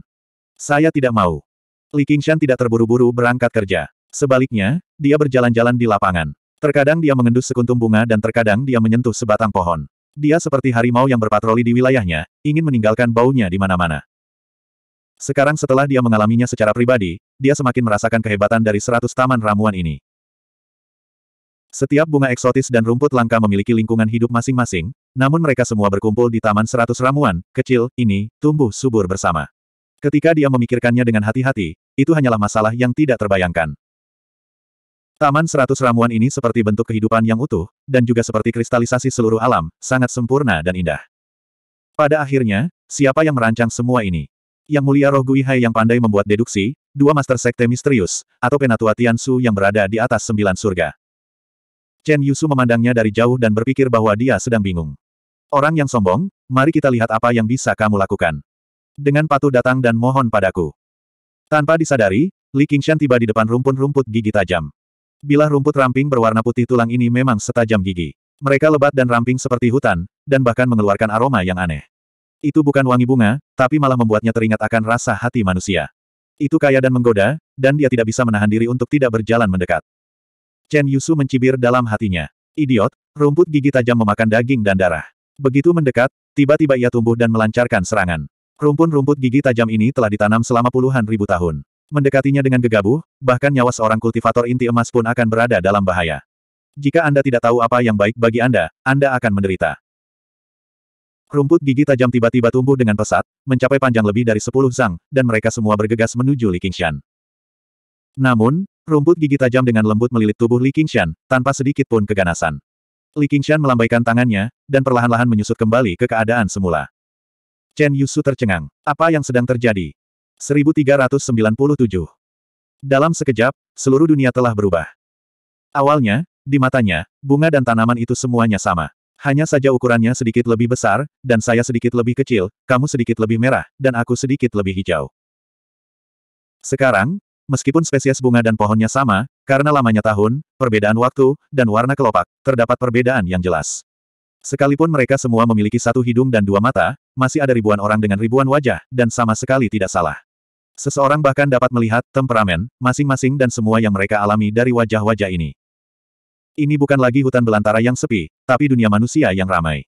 Saya tidak mau. Li Qingshan tidak terburu-buru berangkat kerja. Sebaliknya, dia berjalan-jalan di lapangan. Terkadang dia mengendus sekuntum bunga dan terkadang dia menyentuh sebatang pohon. Dia seperti harimau yang berpatroli di wilayahnya, ingin meninggalkan baunya di mana-mana. Sekarang setelah dia mengalaminya secara pribadi, dia semakin merasakan kehebatan dari seratus taman ramuan ini. Setiap bunga eksotis dan rumput langka memiliki lingkungan hidup masing-masing, namun mereka semua berkumpul di taman seratus ramuan, kecil, ini, tumbuh subur bersama. Ketika dia memikirkannya dengan hati-hati, itu hanyalah masalah yang tidak terbayangkan. Taman seratus ramuan ini seperti bentuk kehidupan yang utuh, dan juga seperti kristalisasi seluruh alam, sangat sempurna dan indah. Pada akhirnya, siapa yang merancang semua ini? Yang mulia roh Gui yang pandai membuat deduksi, dua master sekte misterius, atau penatua Tiansu yang berada di atas sembilan surga. Chen Yusu memandangnya dari jauh dan berpikir bahwa dia sedang bingung. Orang yang sombong, mari kita lihat apa yang bisa kamu lakukan. Dengan patuh datang dan mohon padaku. Tanpa disadari, Li Qingshan tiba di depan rumpun-rumput gigi tajam. Bilah rumput ramping berwarna putih tulang ini memang setajam gigi. Mereka lebat dan ramping seperti hutan, dan bahkan mengeluarkan aroma yang aneh. Itu bukan wangi bunga, tapi malah membuatnya teringat akan rasa hati manusia. Itu kaya dan menggoda, dan dia tidak bisa menahan diri untuk tidak berjalan mendekat. Chen Yusu mencibir dalam hatinya. Idiot, rumput gigi tajam memakan daging dan darah. Begitu mendekat, tiba-tiba ia tumbuh dan melancarkan serangan. Rumpun-rumput gigi tajam ini telah ditanam selama puluhan ribu tahun. Mendekatinya dengan gegabah, bahkan nyawa seorang kultivator inti emas pun akan berada dalam bahaya. Jika Anda tidak tahu apa yang baik bagi Anda, Anda akan menderita. Rumput gigi tajam tiba-tiba tumbuh dengan pesat, mencapai panjang lebih dari sepuluh zang, dan mereka semua bergegas menuju Li Qingshan. Namun, rumput gigi tajam dengan lembut melilit tubuh Li Qingshan, tanpa sedikit pun keganasan. Li Qingshan melambaikan tangannya, dan perlahan-lahan menyusut kembali ke keadaan semula. Chen Yusu tercengang. Apa yang sedang terjadi? 1397. Dalam sekejap, seluruh dunia telah berubah. Awalnya, di matanya, bunga dan tanaman itu semuanya sama. Hanya saja ukurannya sedikit lebih besar, dan saya sedikit lebih kecil, kamu sedikit lebih merah, dan aku sedikit lebih hijau. Sekarang, meskipun spesies bunga dan pohonnya sama, karena lamanya tahun, perbedaan waktu, dan warna kelopak, terdapat perbedaan yang jelas. Sekalipun mereka semua memiliki satu hidung dan dua mata, masih ada ribuan orang dengan ribuan wajah, dan sama sekali tidak salah. Seseorang bahkan dapat melihat temperamen masing-masing dan semua yang mereka alami dari wajah-wajah ini. Ini bukan lagi hutan belantara yang sepi, tapi dunia manusia yang ramai.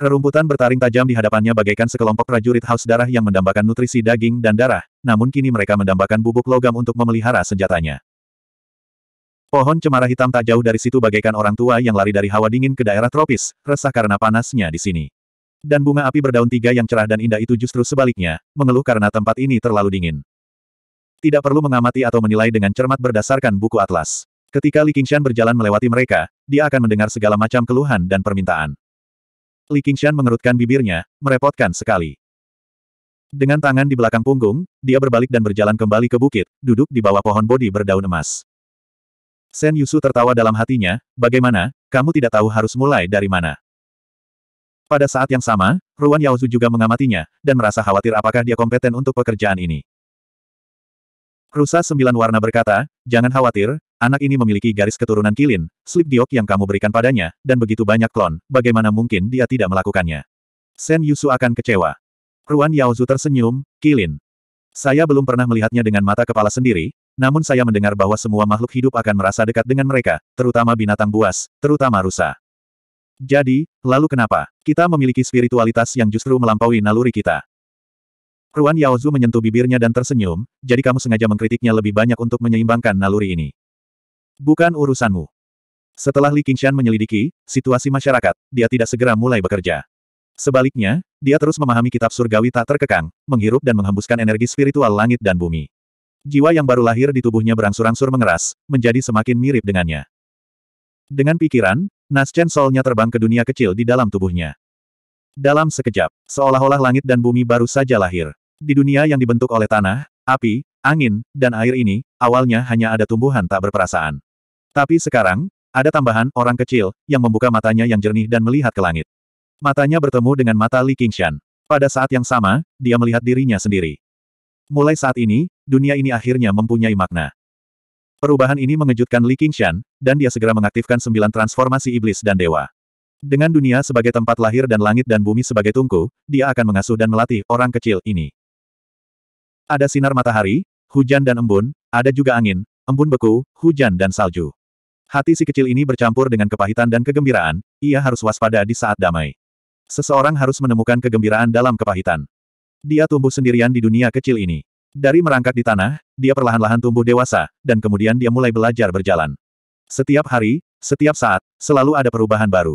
Rerumputan bertaring tajam di hadapannya bagaikan sekelompok prajurit haus darah yang mendambakan nutrisi daging dan darah, namun kini mereka mendambakan bubuk logam untuk memelihara senjatanya. Pohon cemara hitam tak jauh dari situ bagaikan orang tua yang lari dari hawa dingin ke daerah tropis, resah karena panasnya di sini. Dan bunga api berdaun tiga yang cerah dan indah itu justru sebaliknya, mengeluh karena tempat ini terlalu dingin. Tidak perlu mengamati atau menilai dengan cermat berdasarkan buku atlas. Ketika Li Qingshan berjalan melewati mereka, dia akan mendengar segala macam keluhan dan permintaan. Li Qingshan mengerutkan bibirnya, merepotkan sekali. Dengan tangan di belakang punggung, dia berbalik dan berjalan kembali ke bukit, duduk di bawah pohon bodi berdaun emas. Sen Yusu tertawa dalam hatinya, bagaimana, kamu tidak tahu harus mulai dari mana. Pada saat yang sama, Ruan Yaozu juga mengamatinya, dan merasa khawatir apakah dia kompeten untuk pekerjaan ini. Rusa Sembilan Warna berkata, jangan khawatir, Anak ini memiliki garis keturunan Kilin, slip diok yang kamu berikan padanya, dan begitu banyak klon, bagaimana mungkin dia tidak melakukannya? Sen Yusu akan kecewa. Ruan Yaozu tersenyum, Kilin. Saya belum pernah melihatnya dengan mata kepala sendiri, namun saya mendengar bahwa semua makhluk hidup akan merasa dekat dengan mereka, terutama binatang buas, terutama rusa. Jadi, lalu kenapa? Kita memiliki spiritualitas yang justru melampaui naluri kita. Ruan Yaozu menyentuh bibirnya dan tersenyum, jadi kamu sengaja mengkritiknya lebih banyak untuk menyeimbangkan naluri ini. Bukan urusanmu. Setelah Li Qingshan menyelidiki situasi masyarakat, dia tidak segera mulai bekerja. Sebaliknya, dia terus memahami kitab surgawi tak terkekang, menghirup dan menghembuskan energi spiritual langit dan bumi. Jiwa yang baru lahir di tubuhnya berangsur-angsur mengeras, menjadi semakin mirip dengannya. Dengan pikiran, Naschen Solnya terbang ke dunia kecil di dalam tubuhnya. Dalam sekejap, seolah-olah langit dan bumi baru saja lahir. Di dunia yang dibentuk oleh tanah, api, angin, dan air ini, awalnya hanya ada tumbuhan tak berperasaan. Tapi sekarang, ada tambahan orang kecil yang membuka matanya yang jernih dan melihat ke langit. Matanya bertemu dengan mata Li Qingshan. Pada saat yang sama, dia melihat dirinya sendiri. Mulai saat ini, dunia ini akhirnya mempunyai makna. Perubahan ini mengejutkan Li Qingshan, dan dia segera mengaktifkan sembilan transformasi iblis dan dewa. Dengan dunia sebagai tempat lahir dan langit dan bumi sebagai tungku, dia akan mengasuh dan melatih orang kecil ini. Ada sinar matahari, hujan dan embun, ada juga angin, embun beku, hujan dan salju. Hati si kecil ini bercampur dengan kepahitan dan kegembiraan, ia harus waspada di saat damai. Seseorang harus menemukan kegembiraan dalam kepahitan. Dia tumbuh sendirian di dunia kecil ini. Dari merangkak di tanah, dia perlahan-lahan tumbuh dewasa, dan kemudian dia mulai belajar berjalan. Setiap hari, setiap saat, selalu ada perubahan baru.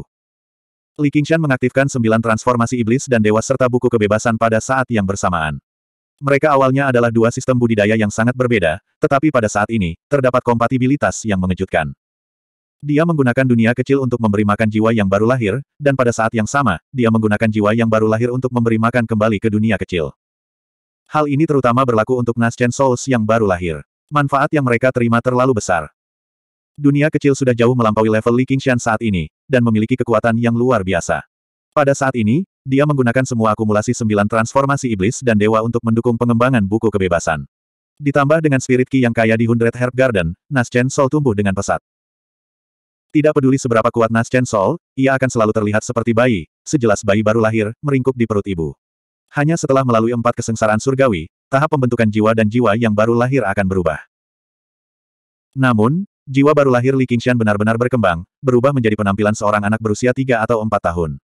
Li Qingshan mengaktifkan sembilan transformasi iblis dan dewa serta buku kebebasan pada saat yang bersamaan. Mereka awalnya adalah dua sistem budidaya yang sangat berbeda, tetapi pada saat ini, terdapat kompatibilitas yang mengejutkan. Dia menggunakan dunia kecil untuk memberi makan jiwa yang baru lahir, dan pada saat yang sama, dia menggunakan jiwa yang baru lahir untuk memberi makan kembali ke dunia kecil. Hal ini terutama berlaku untuk Naschen Souls yang baru lahir. Manfaat yang mereka terima terlalu besar. Dunia kecil sudah jauh melampaui level Li Qingshan saat ini, dan memiliki kekuatan yang luar biasa. Pada saat ini, dia menggunakan semua akumulasi sembilan transformasi iblis dan dewa untuk mendukung pengembangan buku kebebasan. Ditambah dengan spirit ki yang kaya di Hundred Herb Garden, Naschen Soul tumbuh dengan pesat. Tidak peduli seberapa kuat Nas Chen Sol, ia akan selalu terlihat seperti bayi, sejelas bayi baru lahir, meringkuk di perut ibu. Hanya setelah melalui empat kesengsaraan surgawi, tahap pembentukan jiwa dan jiwa yang baru lahir akan berubah. Namun, jiwa baru lahir Li Qingshan benar-benar berkembang, berubah menjadi penampilan seorang anak berusia tiga atau empat tahun.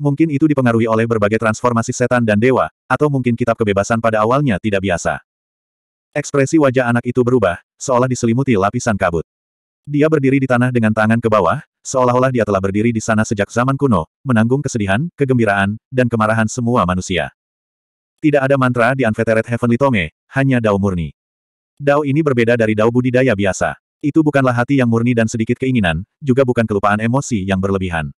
Mungkin itu dipengaruhi oleh berbagai transformasi setan dan dewa, atau mungkin kitab kebebasan pada awalnya tidak biasa. Ekspresi wajah anak itu berubah, seolah diselimuti lapisan kabut. Dia berdiri di tanah dengan tangan ke bawah, seolah-olah dia telah berdiri di sana sejak zaman kuno, menanggung kesedihan, kegembiraan, dan kemarahan semua manusia. Tidak ada mantra di Unfettered Heavenly Tome, hanya dao murni. Dao ini berbeda dari dao budidaya biasa. Itu bukanlah hati yang murni dan sedikit keinginan, juga bukan kelupaan emosi yang berlebihan.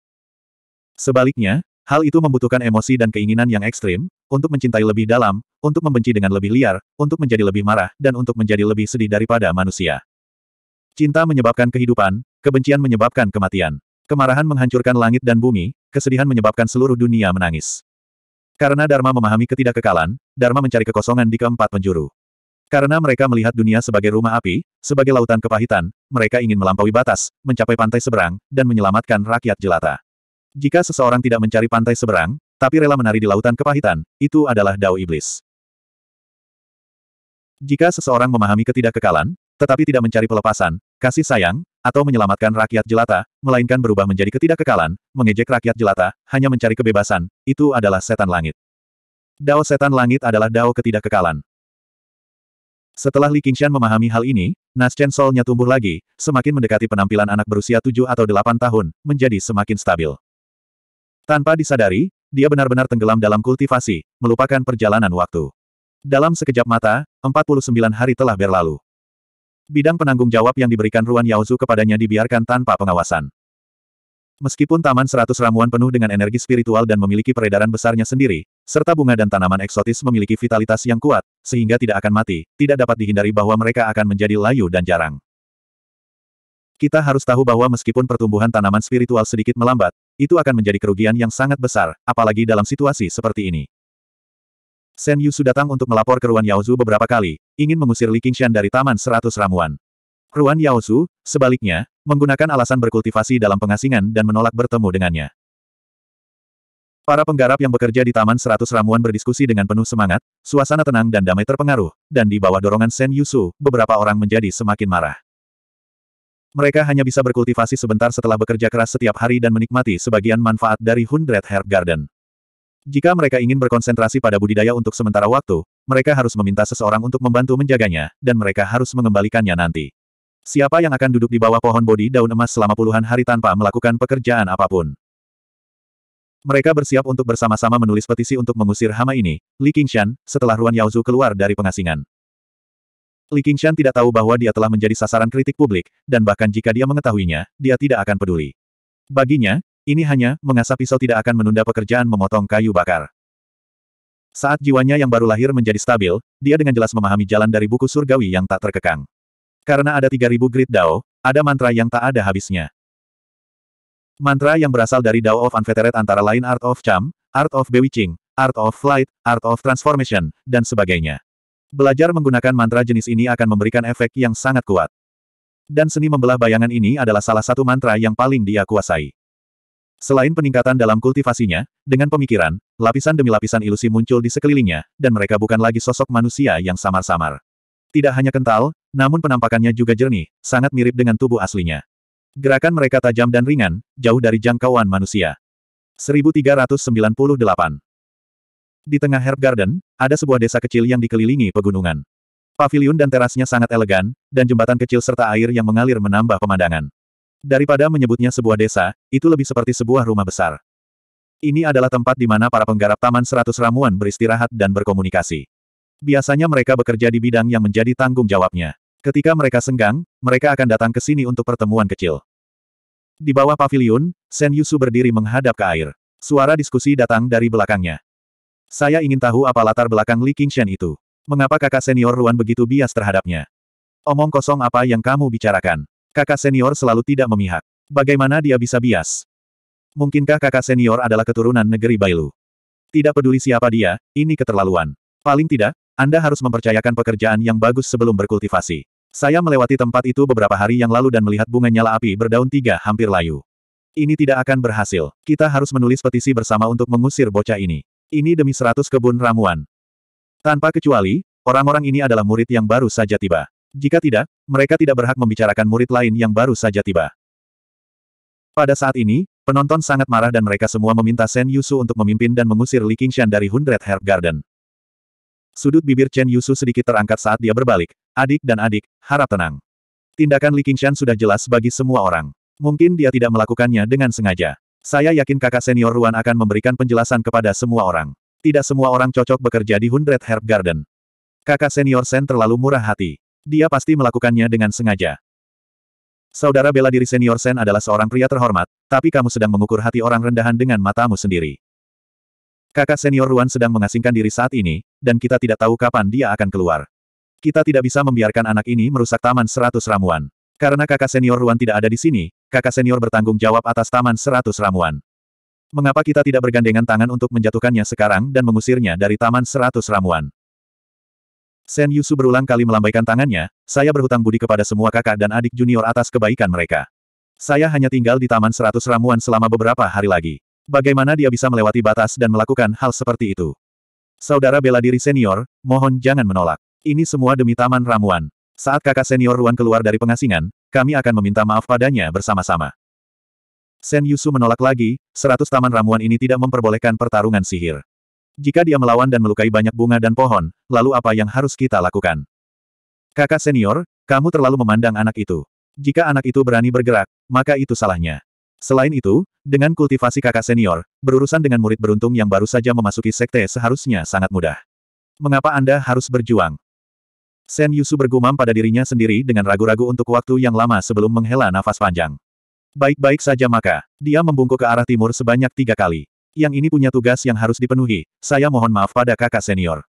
Sebaliknya, hal itu membutuhkan emosi dan keinginan yang ekstrim, untuk mencintai lebih dalam, untuk membenci dengan lebih liar, untuk menjadi lebih marah, dan untuk menjadi lebih sedih daripada manusia. Cinta menyebabkan kehidupan, kebencian menyebabkan kematian. Kemarahan menghancurkan langit dan bumi, kesedihan menyebabkan seluruh dunia menangis. Karena Dharma memahami ketidakkekalan, Dharma mencari kekosongan di keempat penjuru. Karena mereka melihat dunia sebagai rumah api, sebagai lautan kepahitan, mereka ingin melampaui batas, mencapai pantai seberang, dan menyelamatkan rakyat jelata. Jika seseorang tidak mencari pantai seberang, tapi rela menari di lautan kepahitan, itu adalah dao iblis. Jika seseorang memahami ketidakkekalan, tetapi tidak mencari pelepasan, Kasih sayang, atau menyelamatkan rakyat jelata, melainkan berubah menjadi ketidakkekalan, mengejek rakyat jelata, hanya mencari kebebasan, itu adalah setan langit. Dao setan langit adalah dao ketidakkekalan. Setelah Li Qingshan memahami hal ini, nas Chen Solnya tumbuh lagi, semakin mendekati penampilan anak berusia 7 atau 8 tahun, menjadi semakin stabil. Tanpa disadari, dia benar-benar tenggelam dalam kultivasi, melupakan perjalanan waktu. Dalam sekejap mata, 49 hari telah berlalu. Bidang penanggung jawab yang diberikan Ruan Yaozu kepadanya dibiarkan tanpa pengawasan. Meskipun taman seratus ramuan penuh dengan energi spiritual dan memiliki peredaran besarnya sendiri, serta bunga dan tanaman eksotis memiliki vitalitas yang kuat, sehingga tidak akan mati, tidak dapat dihindari bahwa mereka akan menjadi layu dan jarang. Kita harus tahu bahwa meskipun pertumbuhan tanaman spiritual sedikit melambat, itu akan menjadi kerugian yang sangat besar, apalagi dalam situasi seperti ini. Shen Yu datang untuk melapor ke Ruan Yaozu beberapa kali, ingin mengusir Li Qingshan dari Taman Seratus Ramuan. Ruan Yaozu, sebaliknya, menggunakan alasan berkultivasi dalam pengasingan dan menolak bertemu dengannya. Para penggarap yang bekerja di Taman Seratus Ramuan berdiskusi dengan penuh semangat, suasana tenang dan damai terpengaruh, dan di bawah dorongan Shen Yusu, beberapa orang menjadi semakin marah. Mereka hanya bisa berkultivasi sebentar setelah bekerja keras setiap hari dan menikmati sebagian manfaat dari Hundred Herb Garden. Jika mereka ingin berkonsentrasi pada budidaya untuk sementara waktu, mereka harus meminta seseorang untuk membantu menjaganya, dan mereka harus mengembalikannya nanti. Siapa yang akan duduk di bawah pohon bodi daun emas selama puluhan hari tanpa melakukan pekerjaan apapun? Mereka bersiap untuk bersama-sama menulis petisi untuk mengusir hama ini, Li Qingshan, setelah Ruan Yaozu keluar dari pengasingan. Li Qingshan tidak tahu bahwa dia telah menjadi sasaran kritik publik, dan bahkan jika dia mengetahuinya, dia tidak akan peduli. Baginya, ini hanya, mengasah pisau tidak akan menunda pekerjaan memotong kayu bakar. Saat jiwanya yang baru lahir menjadi stabil, dia dengan jelas memahami jalan dari buku surgawi yang tak terkekang. Karena ada 3000 grid Dao, ada mantra yang tak ada habisnya. Mantra yang berasal dari Dao of Unfettered antara lain Art of Charm, Art of Bewitching, Art of Flight, Art of Transformation, dan sebagainya. Belajar menggunakan mantra jenis ini akan memberikan efek yang sangat kuat. Dan seni membelah bayangan ini adalah salah satu mantra yang paling dia kuasai. Selain peningkatan dalam kultivasinya, dengan pemikiran, lapisan demi lapisan ilusi muncul di sekelilingnya, dan mereka bukan lagi sosok manusia yang samar-samar. Tidak hanya kental, namun penampakannya juga jernih, sangat mirip dengan tubuh aslinya. Gerakan mereka tajam dan ringan, jauh dari jangkauan manusia. 1398 Di tengah Herb Garden, ada sebuah desa kecil yang dikelilingi pegunungan. Pavilion dan terasnya sangat elegan, dan jembatan kecil serta air yang mengalir menambah pemandangan. Daripada menyebutnya sebuah desa, itu lebih seperti sebuah rumah besar. Ini adalah tempat di mana para penggarap Taman Seratus Ramuan beristirahat dan berkomunikasi. Biasanya mereka bekerja di bidang yang menjadi tanggung jawabnya. Ketika mereka senggang, mereka akan datang ke sini untuk pertemuan kecil. Di bawah pavilion, Sen Yusu berdiri menghadap ke air. Suara diskusi datang dari belakangnya. Saya ingin tahu apa latar belakang Li Qingshen itu. Mengapa kakak senior Ruan begitu bias terhadapnya? Omong kosong apa yang kamu bicarakan? Kakak senior selalu tidak memihak. Bagaimana dia bisa bias? Mungkinkah kakak senior adalah keturunan negeri Bailu? Tidak peduli siapa dia, ini keterlaluan. Paling tidak, Anda harus mempercayakan pekerjaan yang bagus sebelum berkultivasi. Saya melewati tempat itu beberapa hari yang lalu dan melihat bunga nyala api berdaun tiga hampir layu. Ini tidak akan berhasil. Kita harus menulis petisi bersama untuk mengusir bocah ini. Ini demi seratus kebun ramuan. Tanpa kecuali, orang-orang ini adalah murid yang baru saja tiba. Jika tidak, mereka tidak berhak membicarakan murid lain yang baru saja tiba. Pada saat ini, penonton sangat marah dan mereka semua meminta Shen Yusu untuk memimpin dan mengusir Li Qingshan dari Hundred Herb Garden. Sudut bibir Chen Yusu sedikit terangkat saat dia berbalik. Adik dan adik, harap tenang. Tindakan Li Qingshan sudah jelas bagi semua orang. Mungkin dia tidak melakukannya dengan sengaja. Saya yakin kakak senior Ruan akan memberikan penjelasan kepada semua orang. Tidak semua orang cocok bekerja di Hundred Herb Garden. Kakak senior Sen terlalu murah hati. Dia pasti melakukannya dengan sengaja. Saudara bela diri senior Sen adalah seorang pria terhormat, tapi kamu sedang mengukur hati orang rendahan dengan matamu sendiri. Kakak senior Ruan sedang mengasingkan diri saat ini, dan kita tidak tahu kapan dia akan keluar. Kita tidak bisa membiarkan anak ini merusak Taman Seratus Ramuan. Karena kakak senior Ruan tidak ada di sini, kakak senior bertanggung jawab atas Taman Seratus Ramuan. Mengapa kita tidak bergandengan tangan untuk menjatuhkannya sekarang dan mengusirnya dari Taman Seratus Ramuan? Sen Yusu berulang kali melambaikan tangannya, saya berhutang budi kepada semua kakak dan adik junior atas kebaikan mereka. Saya hanya tinggal di Taman Seratus Ramuan selama beberapa hari lagi. Bagaimana dia bisa melewati batas dan melakukan hal seperti itu? Saudara bela diri senior, mohon jangan menolak. Ini semua demi Taman Ramuan. Saat kakak senior Ruan keluar dari pengasingan, kami akan meminta maaf padanya bersama-sama. Sen Yusu menolak lagi, seratus Taman Ramuan ini tidak memperbolehkan pertarungan sihir. Jika dia melawan dan melukai banyak bunga dan pohon, lalu apa yang harus kita lakukan? Kakak senior, kamu terlalu memandang anak itu. Jika anak itu berani bergerak, maka itu salahnya. Selain itu, dengan kultivasi kakak senior, berurusan dengan murid beruntung yang baru saja memasuki sekte seharusnya sangat mudah. Mengapa Anda harus berjuang? Sen Yusu bergumam pada dirinya sendiri dengan ragu-ragu untuk waktu yang lama sebelum menghela nafas panjang. Baik-baik saja maka, dia membungkuk ke arah timur sebanyak tiga kali yang ini punya tugas yang harus dipenuhi, saya mohon maaf pada kakak senior.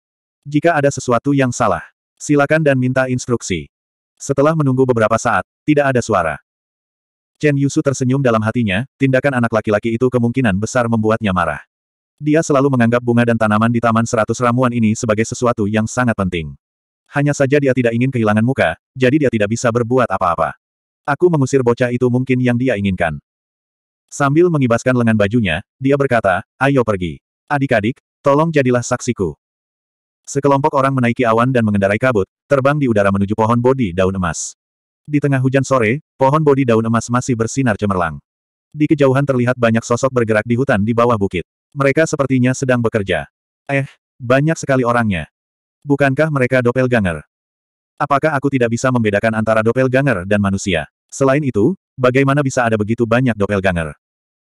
Jika ada sesuatu yang salah, silakan dan minta instruksi. Setelah menunggu beberapa saat, tidak ada suara. Chen Yusu tersenyum dalam hatinya, tindakan anak laki-laki itu kemungkinan besar membuatnya marah. Dia selalu menganggap bunga dan tanaman di Taman Seratus Ramuan ini sebagai sesuatu yang sangat penting. Hanya saja dia tidak ingin kehilangan muka, jadi dia tidak bisa berbuat apa-apa. Aku mengusir bocah itu mungkin yang dia inginkan. Sambil mengibaskan lengan bajunya, dia berkata, ayo pergi. Adik-adik, tolong jadilah saksiku. Sekelompok orang menaiki awan dan mengendarai kabut, terbang di udara menuju pohon bodi daun emas. Di tengah hujan sore, pohon bodi daun emas masih bersinar cemerlang. Di kejauhan terlihat banyak sosok bergerak di hutan di bawah bukit. Mereka sepertinya sedang bekerja. Eh, banyak sekali orangnya. Bukankah mereka doppelganger? Apakah aku tidak bisa membedakan antara doppelganger dan manusia? Selain itu, Bagaimana bisa ada begitu banyak doppelganger?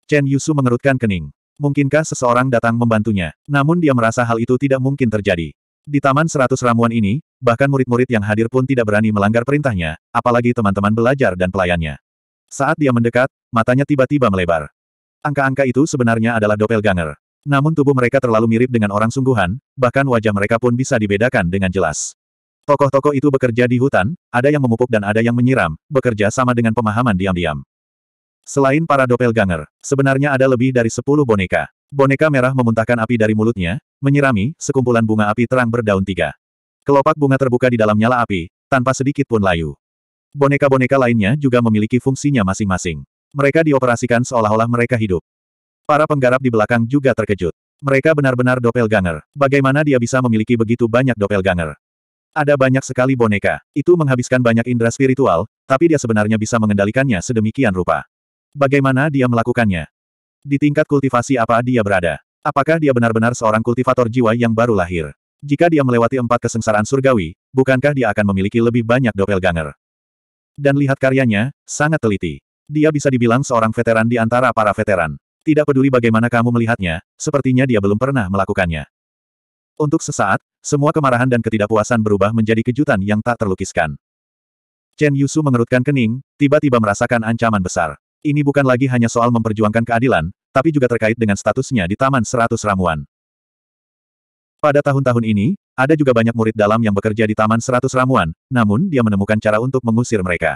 Chen Yusu mengerutkan kening. Mungkinkah seseorang datang membantunya? Namun dia merasa hal itu tidak mungkin terjadi. Di Taman Seratus Ramuan ini, bahkan murid-murid yang hadir pun tidak berani melanggar perintahnya, apalagi teman-teman belajar dan pelayannya. Saat dia mendekat, matanya tiba-tiba melebar. Angka-angka itu sebenarnya adalah doppelganger. Namun tubuh mereka terlalu mirip dengan orang sungguhan, bahkan wajah mereka pun bisa dibedakan dengan jelas. Tokoh-tokoh itu bekerja di hutan, ada yang memupuk dan ada yang menyiram, bekerja sama dengan pemahaman diam-diam. Selain para doppelganger, sebenarnya ada lebih dari sepuluh boneka. Boneka merah memuntahkan api dari mulutnya, menyirami sekumpulan bunga api terang berdaun tiga. Kelopak bunga terbuka di dalam nyala api, tanpa sedikit pun layu. Boneka-boneka lainnya juga memiliki fungsinya masing-masing. Mereka dioperasikan seolah-olah mereka hidup. Para penggarap di belakang juga terkejut. Mereka benar-benar doppelganger. Bagaimana dia bisa memiliki begitu banyak doppelganger? Ada banyak sekali boneka, itu menghabiskan banyak indera spiritual, tapi dia sebenarnya bisa mengendalikannya sedemikian rupa. Bagaimana dia melakukannya? Di tingkat kultivasi apa dia berada? Apakah dia benar-benar seorang kultivator jiwa yang baru lahir? Jika dia melewati empat kesengsaraan surgawi, bukankah dia akan memiliki lebih banyak doppelganger? Dan lihat karyanya, sangat teliti. Dia bisa dibilang seorang veteran di antara para veteran. Tidak peduli bagaimana kamu melihatnya, sepertinya dia belum pernah melakukannya. Untuk sesaat, semua kemarahan dan ketidakpuasan berubah menjadi kejutan yang tak terlukiskan. Chen Yusu mengerutkan kening, tiba-tiba merasakan ancaman besar. Ini bukan lagi hanya soal memperjuangkan keadilan, tapi juga terkait dengan statusnya di Taman Seratus Ramuan. Pada tahun-tahun ini, ada juga banyak murid dalam yang bekerja di Taman Seratus Ramuan, namun dia menemukan cara untuk mengusir mereka.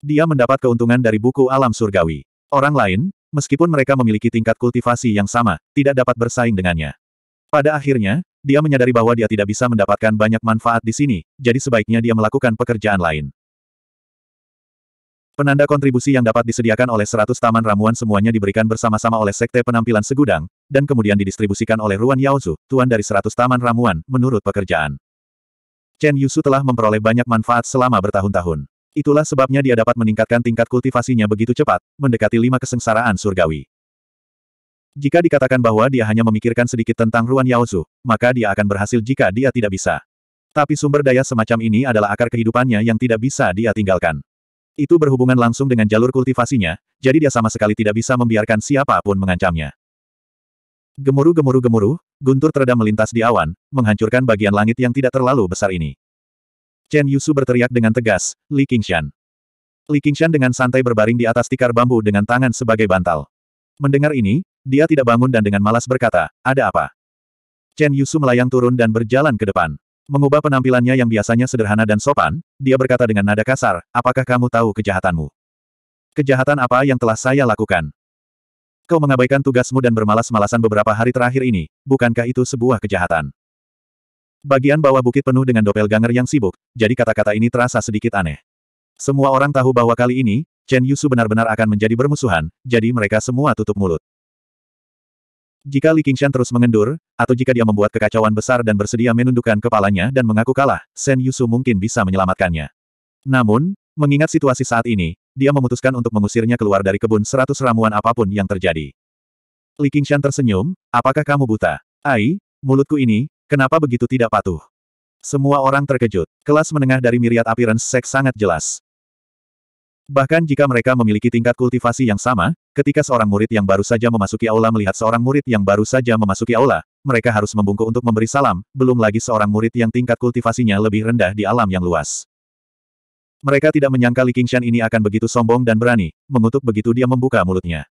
Dia mendapat keuntungan dari buku alam surgawi. Orang lain, meskipun mereka memiliki tingkat kultivasi yang sama, tidak dapat bersaing dengannya. Pada akhirnya, dia menyadari bahwa dia tidak bisa mendapatkan banyak manfaat di sini, jadi sebaiknya dia melakukan pekerjaan lain. Penanda kontribusi yang dapat disediakan oleh 100 taman ramuan semuanya diberikan bersama-sama oleh Sekte Penampilan Segudang, dan kemudian didistribusikan oleh Ruan Yaozu, tuan dari 100 taman ramuan, menurut pekerjaan. Chen Yusu telah memperoleh banyak manfaat selama bertahun-tahun. Itulah sebabnya dia dapat meningkatkan tingkat kultivasinya begitu cepat, mendekati lima kesengsaraan surgawi. Jika dikatakan bahwa dia hanya memikirkan sedikit tentang Ruan Yaozu, maka dia akan berhasil jika dia tidak bisa. Tapi sumber daya semacam ini adalah akar kehidupannya yang tidak bisa dia tinggalkan. Itu berhubungan langsung dengan jalur kultivasinya, jadi dia sama sekali tidak bisa membiarkan siapapun mengancamnya. Gemuruh-gemuruh-gemuruh, guntur teredam melintas di awan, menghancurkan bagian langit yang tidak terlalu besar ini. Chen Yusu berteriak dengan tegas, Li Qingshan. Li Qingshan dengan santai berbaring di atas tikar bambu dengan tangan sebagai bantal. Mendengar ini, dia tidak bangun dan dengan malas berkata, ada apa? Chen Yusu melayang turun dan berjalan ke depan. Mengubah penampilannya yang biasanya sederhana dan sopan, dia berkata dengan nada kasar, apakah kamu tahu kejahatanmu? Kejahatan apa yang telah saya lakukan? Kau mengabaikan tugasmu dan bermalas-malasan beberapa hari terakhir ini, bukankah itu sebuah kejahatan? Bagian bawah bukit penuh dengan doppelganger yang sibuk, jadi kata-kata ini terasa sedikit aneh. Semua orang tahu bahwa kali ini, Chen Yusu benar-benar akan menjadi bermusuhan, jadi mereka semua tutup mulut. Jika Li Qingshan terus mengendur, atau jika dia membuat kekacauan besar dan bersedia menundukkan kepalanya dan mengaku kalah, Shen Yusu mungkin bisa menyelamatkannya. Namun, mengingat situasi saat ini, dia memutuskan untuk mengusirnya keluar dari kebun seratus ramuan apapun yang terjadi. Li Qingshan tersenyum, apakah kamu buta? Ai, mulutku ini, kenapa begitu tidak patuh? Semua orang terkejut. Kelas menengah dari miriat Appearance seks sangat jelas. Bahkan jika mereka memiliki tingkat kultivasi yang sama, ketika seorang murid yang baru saja memasuki aula melihat seorang murid yang baru saja memasuki aula, mereka harus membungkuk untuk memberi salam, belum lagi seorang murid yang tingkat kultivasinya lebih rendah di alam yang luas. Mereka tidak menyangka Li Qingshan ini akan begitu sombong dan berani, mengutuk begitu dia membuka mulutnya.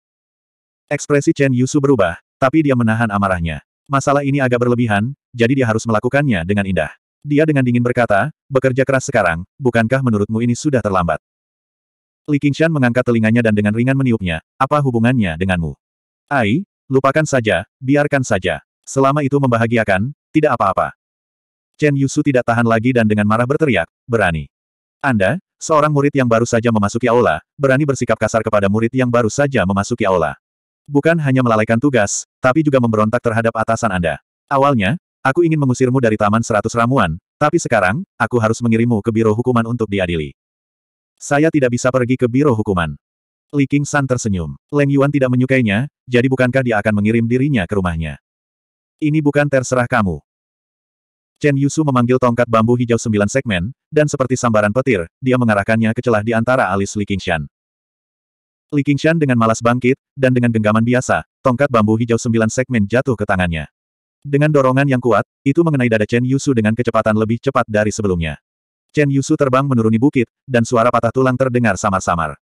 Ekspresi Chen Yusu berubah, tapi dia menahan amarahnya. Masalah ini agak berlebihan, jadi dia harus melakukannya dengan indah. Dia dengan dingin berkata, bekerja keras sekarang, bukankah menurutmu ini sudah terlambat? Li Qingshan mengangkat telinganya dan dengan ringan meniupnya, apa hubungannya denganmu? Ai, lupakan saja, biarkan saja. Selama itu membahagiakan, tidak apa-apa. Chen Yusu tidak tahan lagi dan dengan marah berteriak, berani. Anda, seorang murid yang baru saja memasuki aula, berani bersikap kasar kepada murid yang baru saja memasuki aula. Bukan hanya melalaikan tugas, tapi juga memberontak terhadap atasan Anda. Awalnya, aku ingin mengusirmu dari Taman Seratus Ramuan, tapi sekarang, aku harus mengirimmu ke Biro Hukuman untuk diadili. Saya tidak bisa pergi ke biro hukuman. Li King San tersenyum. Leng Yuan tidak menyukainya, jadi bukankah dia akan mengirim dirinya ke rumahnya? Ini bukan terserah kamu. Chen Yusu memanggil tongkat bambu hijau sembilan segmen, dan seperti sambaran petir, dia mengarahkannya ke celah di antara alis Li Qingshan. Li Qingshan dengan malas bangkit, dan dengan genggaman biasa, tongkat bambu hijau sembilan segmen jatuh ke tangannya. Dengan dorongan yang kuat, itu mengenai dada Chen Yusu dengan kecepatan lebih cepat dari sebelumnya. Chen Yusu terbang menuruni bukit, dan suara patah tulang terdengar samar-samar.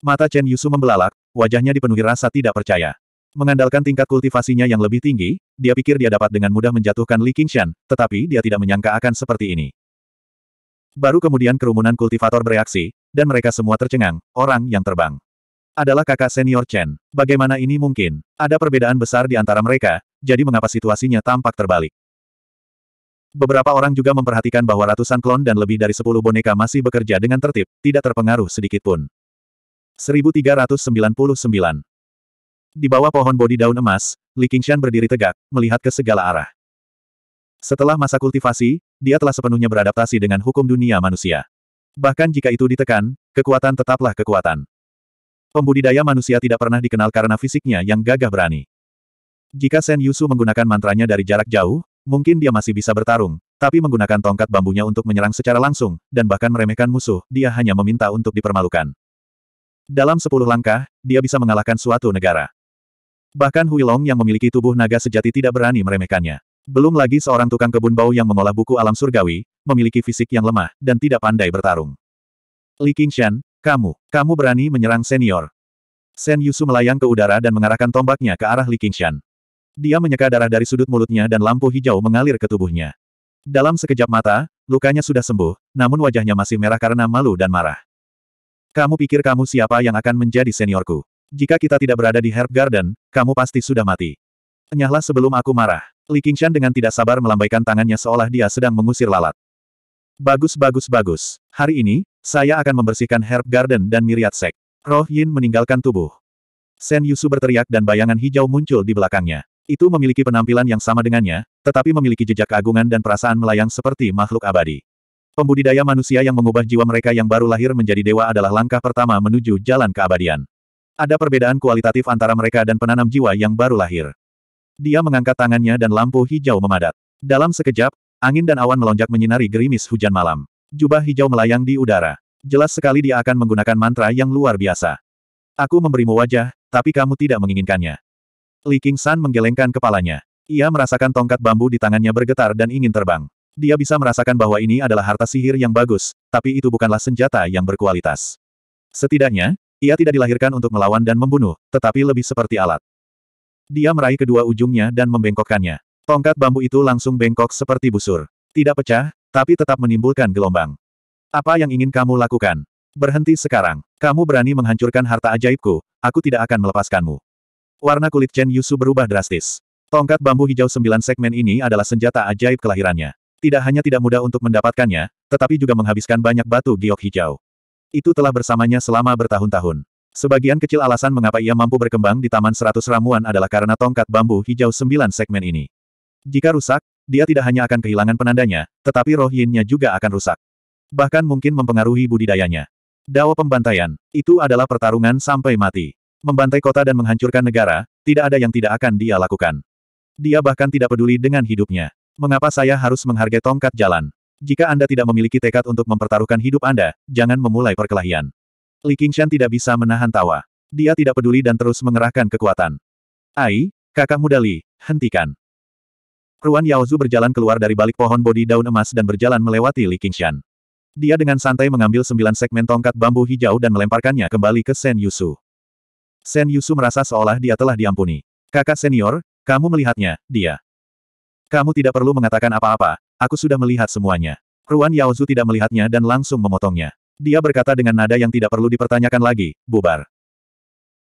Mata Chen Yusu membelalak, wajahnya dipenuhi rasa tidak percaya. Mengandalkan tingkat kultivasinya yang lebih tinggi, dia pikir dia dapat dengan mudah menjatuhkan Li Qingshan, tetapi dia tidak menyangka akan seperti ini. Baru kemudian kerumunan kultivator bereaksi, dan mereka semua tercengang, orang yang terbang. Adalah kakak senior Chen. Bagaimana ini mungkin? Ada perbedaan besar di antara mereka, jadi mengapa situasinya tampak terbalik? Beberapa orang juga memperhatikan bahwa ratusan klon dan lebih dari sepuluh boneka masih bekerja dengan tertib, tidak terpengaruh sedikitpun. 1399 Di bawah pohon bodi daun emas, Li Qingshan berdiri tegak, melihat ke segala arah. Setelah masa kultivasi, dia telah sepenuhnya beradaptasi dengan hukum dunia manusia. Bahkan jika itu ditekan, kekuatan tetaplah kekuatan. Pembudidaya manusia tidak pernah dikenal karena fisiknya yang gagah berani. Jika Sen Yusu menggunakan mantranya dari jarak jauh, Mungkin dia masih bisa bertarung, tapi menggunakan tongkat bambunya untuk menyerang secara langsung, dan bahkan meremehkan musuh, dia hanya meminta untuk dipermalukan. Dalam sepuluh langkah, dia bisa mengalahkan suatu negara. Bahkan Huilong yang memiliki tubuh naga sejati tidak berani meremehkannya. Belum lagi seorang tukang kebun bau yang mengolah buku alam surgawi, memiliki fisik yang lemah, dan tidak pandai bertarung. Li Qingshan, kamu, kamu berani menyerang senior. Sen Yusu melayang ke udara dan mengarahkan tombaknya ke arah Li Qingshan. Dia menyeka darah dari sudut mulutnya dan lampu hijau mengalir ke tubuhnya. Dalam sekejap mata, lukanya sudah sembuh, namun wajahnya masih merah karena malu dan marah. Kamu pikir kamu siapa yang akan menjadi seniorku? Jika kita tidak berada di Herb Garden, kamu pasti sudah mati. Nyahlah sebelum aku marah. Li Qingshan dengan tidak sabar melambaikan tangannya seolah dia sedang mengusir lalat. Bagus bagus bagus. Hari ini, saya akan membersihkan Herb Garden dan Myriad Sek. Roh Yin meninggalkan tubuh. Sen Yusu berteriak dan bayangan hijau muncul di belakangnya itu memiliki penampilan yang sama dengannya, tetapi memiliki jejak keagungan dan perasaan melayang seperti makhluk abadi. Pembudidaya manusia yang mengubah jiwa mereka yang baru lahir menjadi dewa adalah langkah pertama menuju jalan keabadian. Ada perbedaan kualitatif antara mereka dan penanam jiwa yang baru lahir. Dia mengangkat tangannya dan lampu hijau memadat. Dalam sekejap, angin dan awan melonjak menyinari gerimis hujan malam. Jubah hijau melayang di udara. Jelas sekali dia akan menggunakan mantra yang luar biasa. Aku memberimu wajah, tapi kamu tidak menginginkannya. Li San menggelengkan kepalanya. Ia merasakan tongkat bambu di tangannya bergetar dan ingin terbang. Dia bisa merasakan bahwa ini adalah harta sihir yang bagus, tapi itu bukanlah senjata yang berkualitas. Setidaknya, ia tidak dilahirkan untuk melawan dan membunuh, tetapi lebih seperti alat. Dia meraih kedua ujungnya dan membengkokkannya. Tongkat bambu itu langsung bengkok seperti busur. Tidak pecah, tapi tetap menimbulkan gelombang. Apa yang ingin kamu lakukan? Berhenti sekarang. Kamu berani menghancurkan harta ajaibku, aku tidak akan melepaskanmu. Warna kulit Chen Yusu berubah drastis. Tongkat bambu hijau sembilan segmen ini adalah senjata ajaib kelahirannya. Tidak hanya tidak mudah untuk mendapatkannya, tetapi juga menghabiskan banyak batu giok hijau. Itu telah bersamanya selama bertahun-tahun. Sebagian kecil alasan mengapa ia mampu berkembang di Taman Seratus Ramuan adalah karena tongkat bambu hijau sembilan segmen ini. Jika rusak, dia tidak hanya akan kehilangan penandanya, tetapi roh yinnya juga akan rusak. Bahkan mungkin mempengaruhi budidayanya. Dawa pembantaian, itu adalah pertarungan sampai mati. Membantai kota dan menghancurkan negara, tidak ada yang tidak akan dia lakukan. Dia bahkan tidak peduli dengan hidupnya. Mengapa saya harus menghargai tongkat jalan? Jika Anda tidak memiliki tekad untuk mempertaruhkan hidup Anda, jangan memulai perkelahian. Li Qingshan tidak bisa menahan tawa. Dia tidak peduli dan terus mengerahkan kekuatan. Ai, kakak muda Li, hentikan. Ruan Yaozu berjalan keluar dari balik pohon bodi daun emas dan berjalan melewati Li Qingshan. Dia dengan santai mengambil sembilan segmen tongkat bambu hijau dan melemparkannya kembali ke Sen Yusu. Sen Yusu merasa seolah dia telah diampuni. Kakak senior, kamu melihatnya, dia. Kamu tidak perlu mengatakan apa-apa, aku sudah melihat semuanya. Ruan Yaozu tidak melihatnya dan langsung memotongnya. Dia berkata dengan nada yang tidak perlu dipertanyakan lagi, bubar.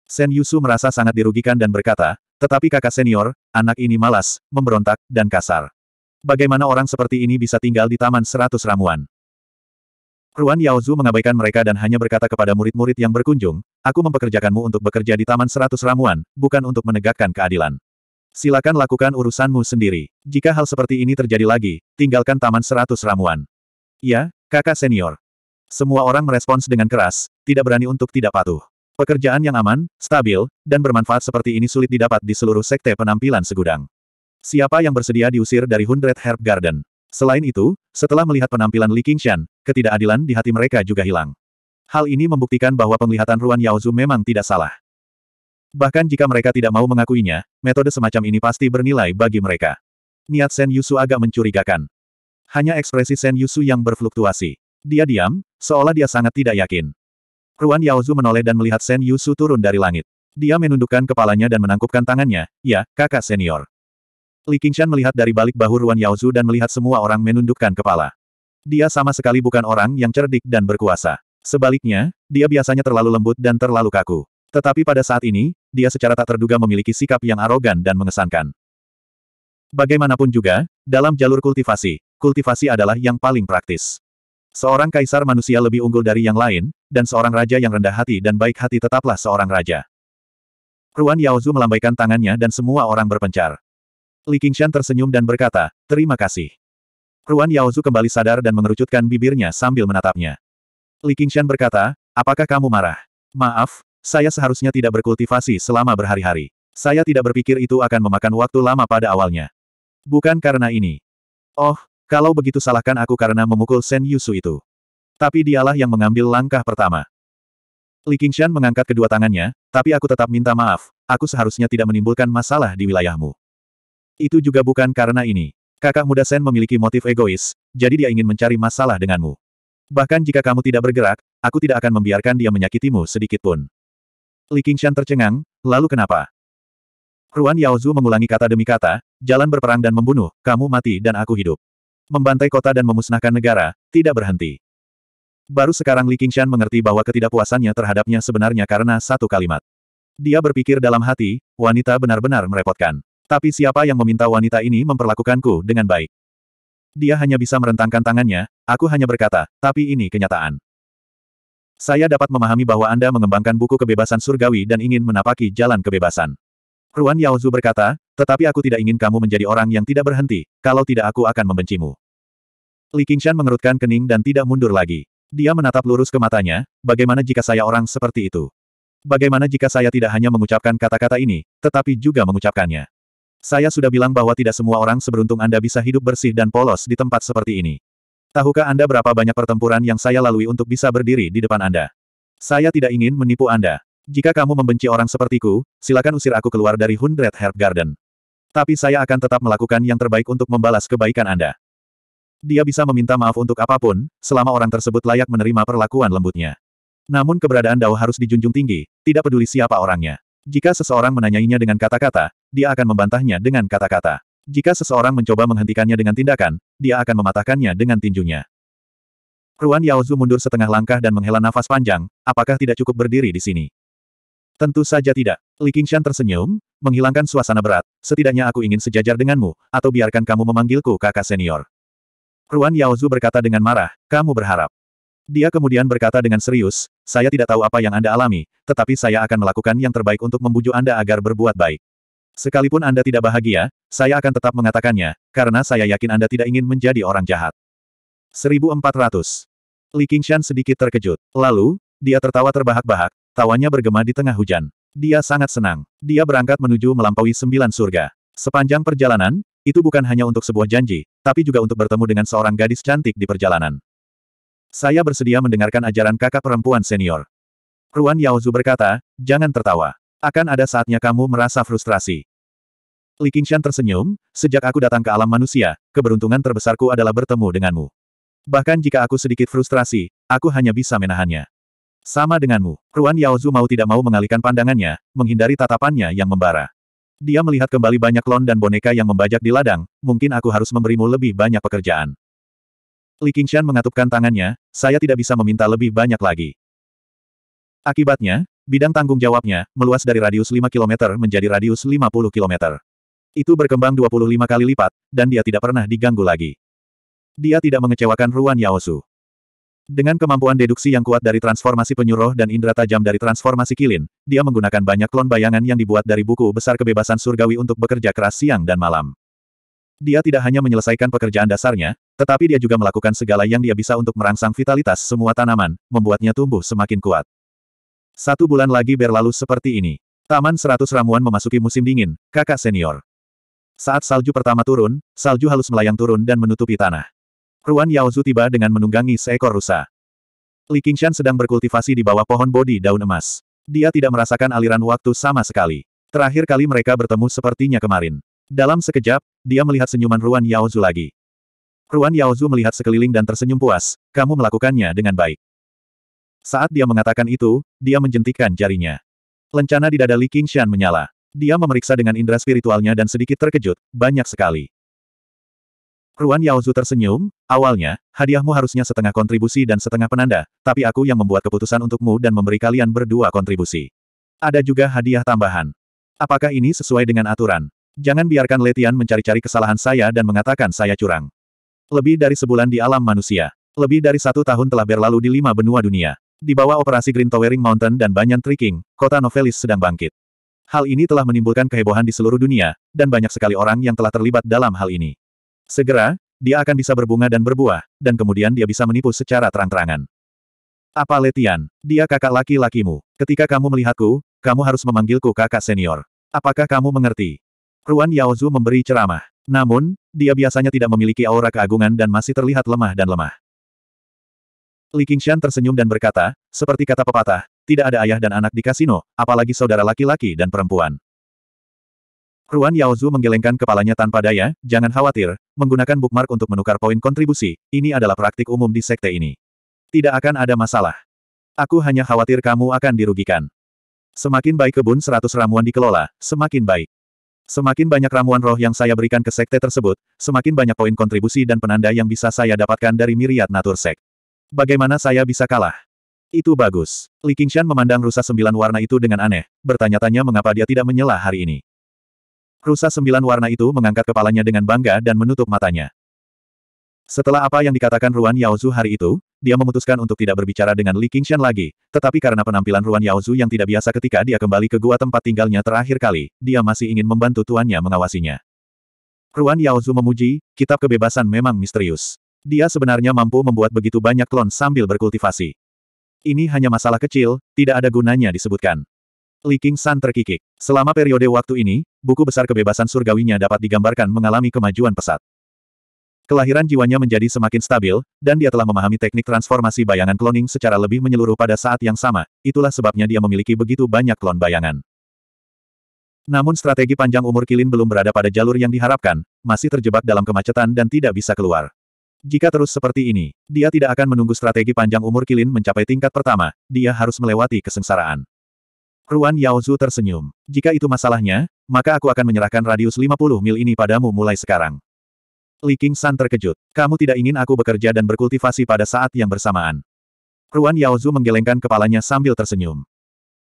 Sen Yusu merasa sangat dirugikan dan berkata, tetapi kakak senior, anak ini malas, memberontak, dan kasar. Bagaimana orang seperti ini bisa tinggal di Taman Seratus Ramuan? Ruan Yaozu mengabaikan mereka dan hanya berkata kepada murid-murid yang berkunjung, aku mempekerjakanmu untuk bekerja di Taman Seratus Ramuan, bukan untuk menegakkan keadilan. Silakan lakukan urusanmu sendiri. Jika hal seperti ini terjadi lagi, tinggalkan Taman Seratus Ramuan. Ya, kakak senior. Semua orang merespons dengan keras, tidak berani untuk tidak patuh. Pekerjaan yang aman, stabil, dan bermanfaat seperti ini sulit didapat di seluruh sekte penampilan segudang. Siapa yang bersedia diusir dari Hundred Herb Garden? Selain itu, setelah melihat penampilan Li Qingshan, ketidakadilan di hati mereka juga hilang. Hal ini membuktikan bahwa penglihatan Ruan Yaozu memang tidak salah. Bahkan jika mereka tidak mau mengakuinya, metode semacam ini pasti bernilai bagi mereka. Niat Sen Yusu agak mencurigakan. Hanya ekspresi Sen Yusu yang berfluktuasi. Dia diam, seolah dia sangat tidak yakin. Ruan Yaozu menoleh dan melihat Sen Yusu turun dari langit. Dia menundukkan kepalanya dan menangkupkan tangannya, ya, kakak senior. Li Qingshan melihat dari balik bahu Ruan Yaozu dan melihat semua orang menundukkan kepala. Dia sama sekali bukan orang yang cerdik dan berkuasa. Sebaliknya, dia biasanya terlalu lembut dan terlalu kaku. Tetapi pada saat ini, dia secara tak terduga memiliki sikap yang arogan dan mengesankan. Bagaimanapun juga, dalam jalur kultivasi, kultivasi adalah yang paling praktis. Seorang kaisar manusia lebih unggul dari yang lain, dan seorang raja yang rendah hati dan baik hati tetaplah seorang raja. Ruan Yaozu melambaikan tangannya dan semua orang berpencar. Li Qingshan tersenyum dan berkata, terima kasih. Ruan Yaozu kembali sadar dan mengerucutkan bibirnya sambil menatapnya. Li Qingshan berkata, apakah kamu marah? Maaf, saya seharusnya tidak berkultivasi selama berhari-hari. Saya tidak berpikir itu akan memakan waktu lama pada awalnya. Bukan karena ini. Oh, kalau begitu salahkan aku karena memukul Sen Yusu itu. Tapi dialah yang mengambil langkah pertama. Li Qingshan mengangkat kedua tangannya, tapi aku tetap minta maaf, aku seharusnya tidak menimbulkan masalah di wilayahmu. Itu juga bukan karena ini. Kakak muda Sen memiliki motif egois, jadi dia ingin mencari masalah denganmu. Bahkan jika kamu tidak bergerak, aku tidak akan membiarkan dia menyakitimu sedikit pun. Li Qingshan tercengang, lalu kenapa? Ruan Yaozu mengulangi kata demi kata, jalan berperang dan membunuh, kamu mati dan aku hidup. Membantai kota dan memusnahkan negara, tidak berhenti. Baru sekarang Li Qingshan mengerti bahwa ketidakpuasannya terhadapnya sebenarnya karena satu kalimat. Dia berpikir dalam hati, wanita benar-benar merepotkan. Tapi siapa yang meminta wanita ini memperlakukanku dengan baik? Dia hanya bisa merentangkan tangannya, aku hanya berkata, tapi ini kenyataan. Saya dapat memahami bahwa Anda mengembangkan buku kebebasan surgawi dan ingin menapaki jalan kebebasan. Ruan Yaozu berkata, tetapi aku tidak ingin kamu menjadi orang yang tidak berhenti, kalau tidak aku akan membencimu. Li Qingshan mengerutkan kening dan tidak mundur lagi. Dia menatap lurus ke matanya, bagaimana jika saya orang seperti itu? Bagaimana jika saya tidak hanya mengucapkan kata-kata ini, tetapi juga mengucapkannya? Saya sudah bilang bahwa tidak semua orang seberuntung Anda bisa hidup bersih dan polos di tempat seperti ini. Tahukah Anda berapa banyak pertempuran yang saya lalui untuk bisa berdiri di depan Anda? Saya tidak ingin menipu Anda. Jika kamu membenci orang sepertiku, silakan usir aku keluar dari Hundred Herb Garden. Tapi saya akan tetap melakukan yang terbaik untuk membalas kebaikan Anda. Dia bisa meminta maaf untuk apapun, selama orang tersebut layak menerima perlakuan lembutnya. Namun keberadaan Dao harus dijunjung tinggi, tidak peduli siapa orangnya. Jika seseorang menanyainya dengan kata-kata, dia akan membantahnya dengan kata-kata. Jika seseorang mencoba menghentikannya dengan tindakan, dia akan mematahkannya dengan tinjunya. Ruan Yaozu mundur setengah langkah dan menghela nafas panjang, apakah tidak cukup berdiri di sini? Tentu saja tidak. Li Qingshan tersenyum, menghilangkan suasana berat, setidaknya aku ingin sejajar denganmu, atau biarkan kamu memanggilku kakak senior. Ruan Yaozu berkata dengan marah, kamu berharap. Dia kemudian berkata dengan serius, saya tidak tahu apa yang Anda alami, tetapi saya akan melakukan yang terbaik untuk membujuk Anda agar berbuat baik. Sekalipun Anda tidak bahagia, saya akan tetap mengatakannya, karena saya yakin Anda tidak ingin menjadi orang jahat. 1400. Li Qingshan sedikit terkejut. Lalu, dia tertawa terbahak-bahak, tawanya bergema di tengah hujan. Dia sangat senang. Dia berangkat menuju melampaui sembilan surga. Sepanjang perjalanan, itu bukan hanya untuk sebuah janji, tapi juga untuk bertemu dengan seorang gadis cantik di perjalanan. Saya bersedia mendengarkan ajaran kakak perempuan senior. Ruan Yaozu berkata, jangan tertawa. Akan ada saatnya kamu merasa frustrasi. Li Qingshan tersenyum, sejak aku datang ke alam manusia, keberuntungan terbesarku adalah bertemu denganmu. Bahkan jika aku sedikit frustrasi, aku hanya bisa menahannya. Sama denganmu, Ruan Yaozu mau tidak mau mengalihkan pandangannya, menghindari tatapannya yang membara. Dia melihat kembali banyak lon dan boneka yang membajak di ladang, mungkin aku harus memberimu lebih banyak pekerjaan. Li Qingshan mengatupkan tangannya, saya tidak bisa meminta lebih banyak lagi. Akibatnya, bidang tanggung jawabnya, meluas dari radius 5 km menjadi radius 50 km. Itu berkembang 25 kali lipat, dan dia tidak pernah diganggu lagi. Dia tidak mengecewakan Ruan Yaosu. Dengan kemampuan deduksi yang kuat dari transformasi penyuruh dan indera tajam dari transformasi kilin, dia menggunakan banyak klon bayangan yang dibuat dari buku besar kebebasan surgawi untuk bekerja keras siang dan malam. Dia tidak hanya menyelesaikan pekerjaan dasarnya, tetapi dia juga melakukan segala yang dia bisa untuk merangsang vitalitas semua tanaman, membuatnya tumbuh semakin kuat. Satu bulan lagi berlalu seperti ini. Taman Seratus Ramuan memasuki musim dingin, kakak senior. Saat salju pertama turun, salju halus melayang turun dan menutupi tanah. Ruan Yaozu tiba dengan menunggangi seekor rusa. Li Qingshan sedang berkultivasi di bawah pohon bodi daun emas. Dia tidak merasakan aliran waktu sama sekali. Terakhir kali mereka bertemu sepertinya kemarin. Dalam sekejap, dia melihat senyuman Ruan Yaozu lagi. Ruan Yaozu melihat sekeliling dan tersenyum puas, kamu melakukannya dengan baik. Saat dia mengatakan itu, dia menjentikan jarinya. Lencana di dada Li Qingshan menyala. Dia memeriksa dengan indera spiritualnya dan sedikit terkejut, banyak sekali. Ruan Yaozu tersenyum, awalnya, hadiahmu harusnya setengah kontribusi dan setengah penanda, tapi aku yang membuat keputusan untukmu dan memberi kalian berdua kontribusi. Ada juga hadiah tambahan. Apakah ini sesuai dengan aturan? Jangan biarkan Letian mencari-cari kesalahan saya dan mengatakan saya curang. Lebih dari sebulan di alam manusia. Lebih dari satu tahun telah berlalu di lima benua dunia. Di bawah operasi Green Towering Mountain dan Banyan Tricking, kota Novelis sedang bangkit. Hal ini telah menimbulkan kehebohan di seluruh dunia, dan banyak sekali orang yang telah terlibat dalam hal ini. Segera, dia akan bisa berbunga dan berbuah, dan kemudian dia bisa menipu secara terang-terangan. Apa Letian? Dia kakak laki-lakimu. Ketika kamu melihatku, kamu harus memanggilku kakak senior. Apakah kamu mengerti? Ruan Yaozu memberi ceramah. Namun, dia biasanya tidak memiliki aura keagungan dan masih terlihat lemah dan lemah. Li Qingshan tersenyum dan berkata, seperti kata pepatah, tidak ada ayah dan anak di kasino, apalagi saudara laki-laki dan perempuan. Ruan Yaozu menggelengkan kepalanya tanpa daya, jangan khawatir, menggunakan bookmark untuk menukar poin kontribusi, ini adalah praktik umum di sekte ini. Tidak akan ada masalah. Aku hanya khawatir kamu akan dirugikan. Semakin baik kebun seratus ramuan dikelola, semakin baik. Semakin banyak ramuan roh yang saya berikan ke sekte tersebut, semakin banyak poin kontribusi dan penanda yang bisa saya dapatkan dari miriat natur sek. Bagaimana saya bisa kalah? Itu bagus. Li Qingshan memandang rusa sembilan warna itu dengan aneh, bertanya-tanya mengapa dia tidak menyela hari ini. Rusa sembilan warna itu mengangkat kepalanya dengan bangga dan menutup matanya. Setelah apa yang dikatakan Ruan Yaozu hari itu, dia memutuskan untuk tidak berbicara dengan Li Qingshan lagi, tetapi karena penampilan Ruan Yaozu yang tidak biasa ketika dia kembali ke gua tempat tinggalnya terakhir kali, dia masih ingin membantu tuannya mengawasinya. Ruan Yaozu memuji, kitab kebebasan memang misterius. Dia sebenarnya mampu membuat begitu banyak klon sambil berkultivasi. Ini hanya masalah kecil, tidak ada gunanya disebutkan. Li King San terkikik. Selama periode waktu ini, buku besar kebebasan surgawinya dapat digambarkan mengalami kemajuan pesat. Kelahiran jiwanya menjadi semakin stabil, dan dia telah memahami teknik transformasi bayangan kloning secara lebih menyeluruh pada saat yang sama, itulah sebabnya dia memiliki begitu banyak klon bayangan. Namun strategi panjang umur Kilin belum berada pada jalur yang diharapkan, masih terjebak dalam kemacetan dan tidak bisa keluar. Jika terus seperti ini, dia tidak akan menunggu strategi panjang umur Kilin mencapai tingkat pertama, dia harus melewati kesengsaraan. Ruan Yaozu tersenyum. Jika itu masalahnya, maka aku akan menyerahkan radius 50 mil ini padamu mulai sekarang. Li King San terkejut. Kamu tidak ingin aku bekerja dan berkultivasi pada saat yang bersamaan. Ruan Yaozu menggelengkan kepalanya sambil tersenyum.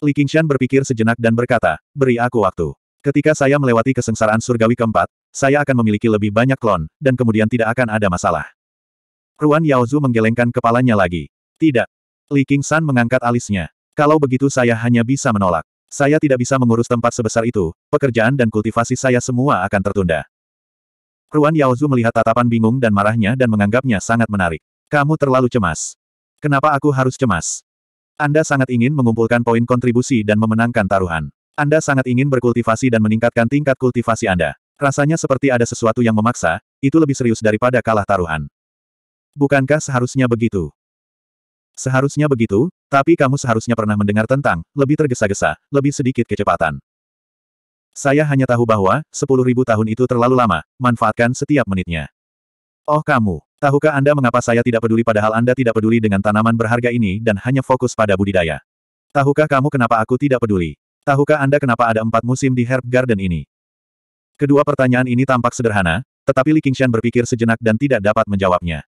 Li Qingshan berpikir sejenak dan berkata, beri aku waktu. Ketika saya melewati kesengsaraan surgawi keempat, saya akan memiliki lebih banyak klon, dan kemudian tidak akan ada masalah. Kruan Yaozu menggelengkan kepalanya lagi. Tidak. Li San mengangkat alisnya. Kalau begitu saya hanya bisa menolak. Saya tidak bisa mengurus tempat sebesar itu, pekerjaan dan kultivasi saya semua akan tertunda. Kruan Yaozu melihat tatapan bingung dan marahnya dan menganggapnya sangat menarik. Kamu terlalu cemas. Kenapa aku harus cemas? Anda sangat ingin mengumpulkan poin kontribusi dan memenangkan taruhan. Anda sangat ingin berkultivasi dan meningkatkan tingkat kultivasi Anda. Rasanya seperti ada sesuatu yang memaksa, itu lebih serius daripada kalah taruhan. Bukankah seharusnya begitu? Seharusnya begitu, tapi kamu seharusnya pernah mendengar tentang, lebih tergesa-gesa, lebih sedikit kecepatan. Saya hanya tahu bahwa, 10.000 tahun itu terlalu lama, manfaatkan setiap menitnya. Oh kamu, tahukah Anda mengapa saya tidak peduli padahal Anda tidak peduli dengan tanaman berharga ini dan hanya fokus pada budidaya? Tahukah kamu kenapa aku tidak peduli? Tahukah Anda kenapa ada empat musim di Herb Garden ini? Kedua pertanyaan ini tampak sederhana, tetapi Li Qingshan berpikir sejenak dan tidak dapat menjawabnya.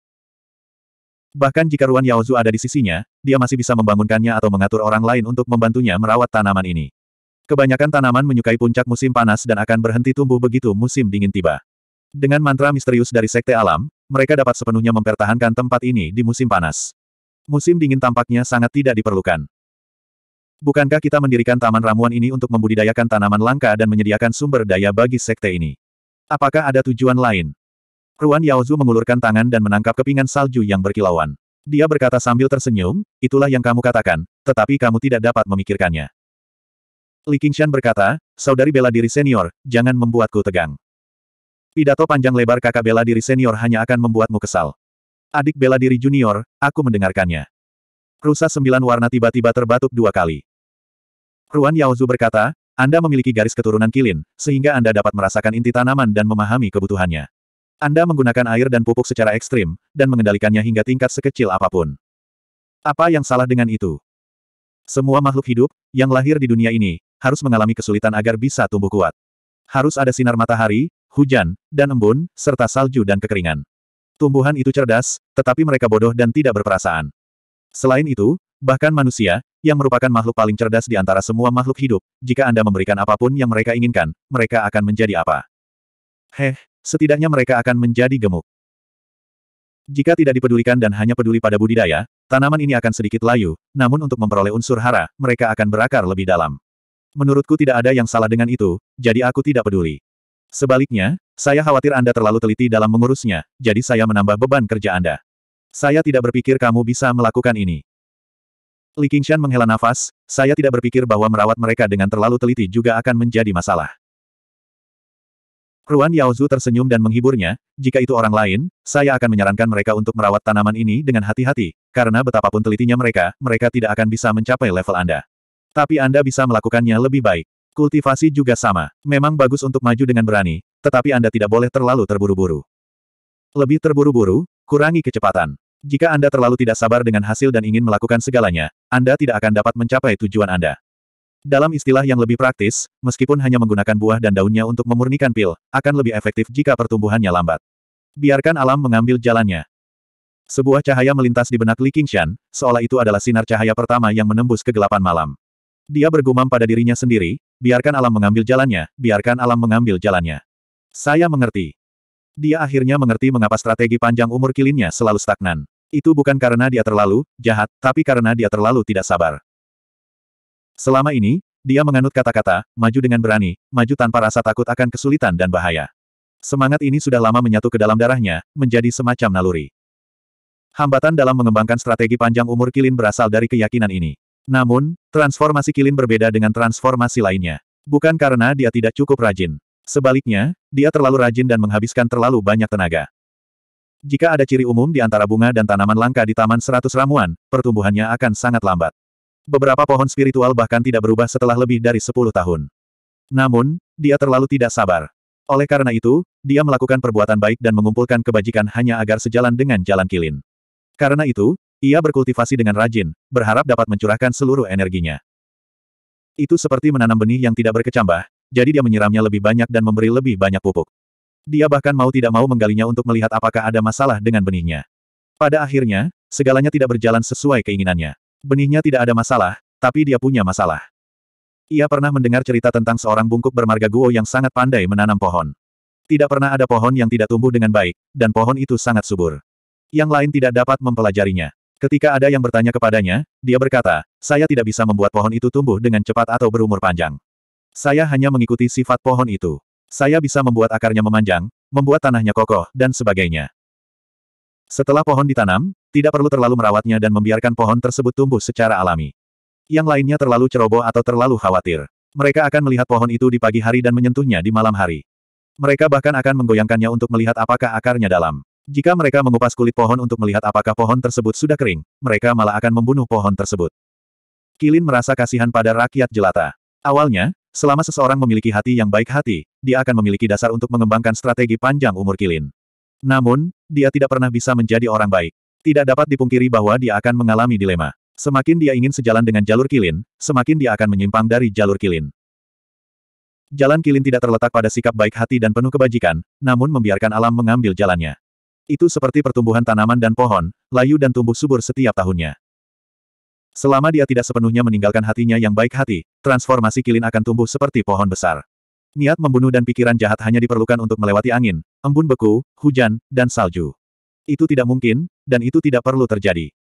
Bahkan jika Ruan Yaozu ada di sisinya, dia masih bisa membangunkannya atau mengatur orang lain untuk membantunya merawat tanaman ini. Kebanyakan tanaman menyukai puncak musim panas dan akan berhenti tumbuh begitu musim dingin tiba. Dengan mantra misterius dari Sekte Alam, mereka dapat sepenuhnya mempertahankan tempat ini di musim panas. Musim dingin tampaknya sangat tidak diperlukan. Bukankah kita mendirikan taman ramuan ini untuk membudidayakan tanaman langka dan menyediakan sumber daya bagi sekte ini? Apakah ada tujuan lain? Ruan Yaozu mengulurkan tangan dan menangkap kepingan salju yang berkilauan. Dia berkata sambil tersenyum, itulah yang kamu katakan, tetapi kamu tidak dapat memikirkannya. Li Qingshan berkata, saudari bela diri senior, jangan membuatku tegang. Pidato panjang lebar kakak bela diri senior hanya akan membuatmu kesal. Adik bela diri junior, aku mendengarkannya. Rusa sembilan warna tiba-tiba terbatuk dua kali. Ruan Yaozu berkata, Anda memiliki garis keturunan kilin, sehingga Anda dapat merasakan inti tanaman dan memahami kebutuhannya. Anda menggunakan air dan pupuk secara ekstrim, dan mengendalikannya hingga tingkat sekecil apapun. Apa yang salah dengan itu? Semua makhluk hidup, yang lahir di dunia ini, harus mengalami kesulitan agar bisa tumbuh kuat. Harus ada sinar matahari, hujan, dan embun, serta salju dan kekeringan. Tumbuhan itu cerdas, tetapi mereka bodoh dan tidak berperasaan. Selain itu, bahkan manusia, yang merupakan makhluk paling cerdas di antara semua makhluk hidup, jika Anda memberikan apapun yang mereka inginkan, mereka akan menjadi apa? Heh, setidaknya mereka akan menjadi gemuk. Jika tidak dipedulikan dan hanya peduli pada budidaya, tanaman ini akan sedikit layu, namun untuk memperoleh unsur hara, mereka akan berakar lebih dalam. Menurutku tidak ada yang salah dengan itu, jadi aku tidak peduli. Sebaliknya, saya khawatir Anda terlalu teliti dalam mengurusnya, jadi saya menambah beban kerja Anda. Saya tidak berpikir kamu bisa melakukan ini. Li Qingshan menghela nafas, saya tidak berpikir bahwa merawat mereka dengan terlalu teliti juga akan menjadi masalah. Kruan Yaozu tersenyum dan menghiburnya, jika itu orang lain, saya akan menyarankan mereka untuk merawat tanaman ini dengan hati-hati, karena betapapun telitinya mereka, mereka tidak akan bisa mencapai level Anda. Tapi Anda bisa melakukannya lebih baik. Kultivasi juga sama, memang bagus untuk maju dengan berani, tetapi Anda tidak boleh terlalu terburu-buru. Lebih terburu-buru, kurangi kecepatan. Jika Anda terlalu tidak sabar dengan hasil dan ingin melakukan segalanya, Anda tidak akan dapat mencapai tujuan Anda. Dalam istilah yang lebih praktis, meskipun hanya menggunakan buah dan daunnya untuk memurnikan pil, akan lebih efektif jika pertumbuhannya lambat. Biarkan alam mengambil jalannya. Sebuah cahaya melintas di benak Li Qingshan, seolah itu adalah sinar cahaya pertama yang menembus kegelapan malam. Dia bergumam pada dirinya sendiri, biarkan alam mengambil jalannya, biarkan alam mengambil jalannya. Saya mengerti. Dia akhirnya mengerti mengapa strategi panjang umur kilinnya selalu stagnan. Itu bukan karena dia terlalu jahat, tapi karena dia terlalu tidak sabar. Selama ini, dia menganut kata-kata, maju dengan berani, maju tanpa rasa takut akan kesulitan dan bahaya. Semangat ini sudah lama menyatu ke dalam darahnya, menjadi semacam naluri. Hambatan dalam mengembangkan strategi panjang umur Kilin berasal dari keyakinan ini. Namun, transformasi Kilin berbeda dengan transformasi lainnya. Bukan karena dia tidak cukup rajin. Sebaliknya, dia terlalu rajin dan menghabiskan terlalu banyak tenaga. Jika ada ciri umum di antara bunga dan tanaman langka di Taman Seratus Ramuan, pertumbuhannya akan sangat lambat. Beberapa pohon spiritual bahkan tidak berubah setelah lebih dari sepuluh tahun. Namun, dia terlalu tidak sabar. Oleh karena itu, dia melakukan perbuatan baik dan mengumpulkan kebajikan hanya agar sejalan dengan jalan kilin. Karena itu, ia berkultivasi dengan rajin, berharap dapat mencurahkan seluruh energinya. Itu seperti menanam benih yang tidak berkecambah, jadi dia menyiramnya lebih banyak dan memberi lebih banyak pupuk. Dia bahkan mau tidak mau menggalinya untuk melihat apakah ada masalah dengan benihnya. Pada akhirnya, segalanya tidak berjalan sesuai keinginannya. Benihnya tidak ada masalah, tapi dia punya masalah. Ia pernah mendengar cerita tentang seorang bungkuk bermarga Guo yang sangat pandai menanam pohon. Tidak pernah ada pohon yang tidak tumbuh dengan baik, dan pohon itu sangat subur. Yang lain tidak dapat mempelajarinya. Ketika ada yang bertanya kepadanya, dia berkata, saya tidak bisa membuat pohon itu tumbuh dengan cepat atau berumur panjang. Saya hanya mengikuti sifat pohon itu. Saya bisa membuat akarnya memanjang, membuat tanahnya kokoh, dan sebagainya. Setelah pohon ditanam, tidak perlu terlalu merawatnya dan membiarkan pohon tersebut tumbuh secara alami. Yang lainnya terlalu ceroboh atau terlalu khawatir. Mereka akan melihat pohon itu di pagi hari dan menyentuhnya di malam hari. Mereka bahkan akan menggoyangkannya untuk melihat apakah akarnya dalam. Jika mereka mengupas kulit pohon untuk melihat apakah pohon tersebut sudah kering, mereka malah akan membunuh pohon tersebut. Kilin merasa kasihan pada rakyat jelata. Awalnya, selama seseorang memiliki hati yang baik hati, dia akan memiliki dasar untuk mengembangkan strategi panjang umur Kilin. Namun, dia tidak pernah bisa menjadi orang baik. Tidak dapat dipungkiri bahwa dia akan mengalami dilema. Semakin dia ingin sejalan dengan jalur kilin, semakin dia akan menyimpang dari jalur kilin. Jalan kilin tidak terletak pada sikap baik hati dan penuh kebajikan, namun membiarkan alam mengambil jalannya. Itu seperti pertumbuhan tanaman dan pohon, layu dan tumbuh subur setiap tahunnya. Selama dia tidak sepenuhnya meninggalkan hatinya yang baik hati, transformasi kilin akan tumbuh seperti pohon besar. Niat membunuh dan pikiran jahat hanya diperlukan untuk melewati angin, embun beku, hujan, dan salju. Itu tidak mungkin, dan itu tidak perlu terjadi.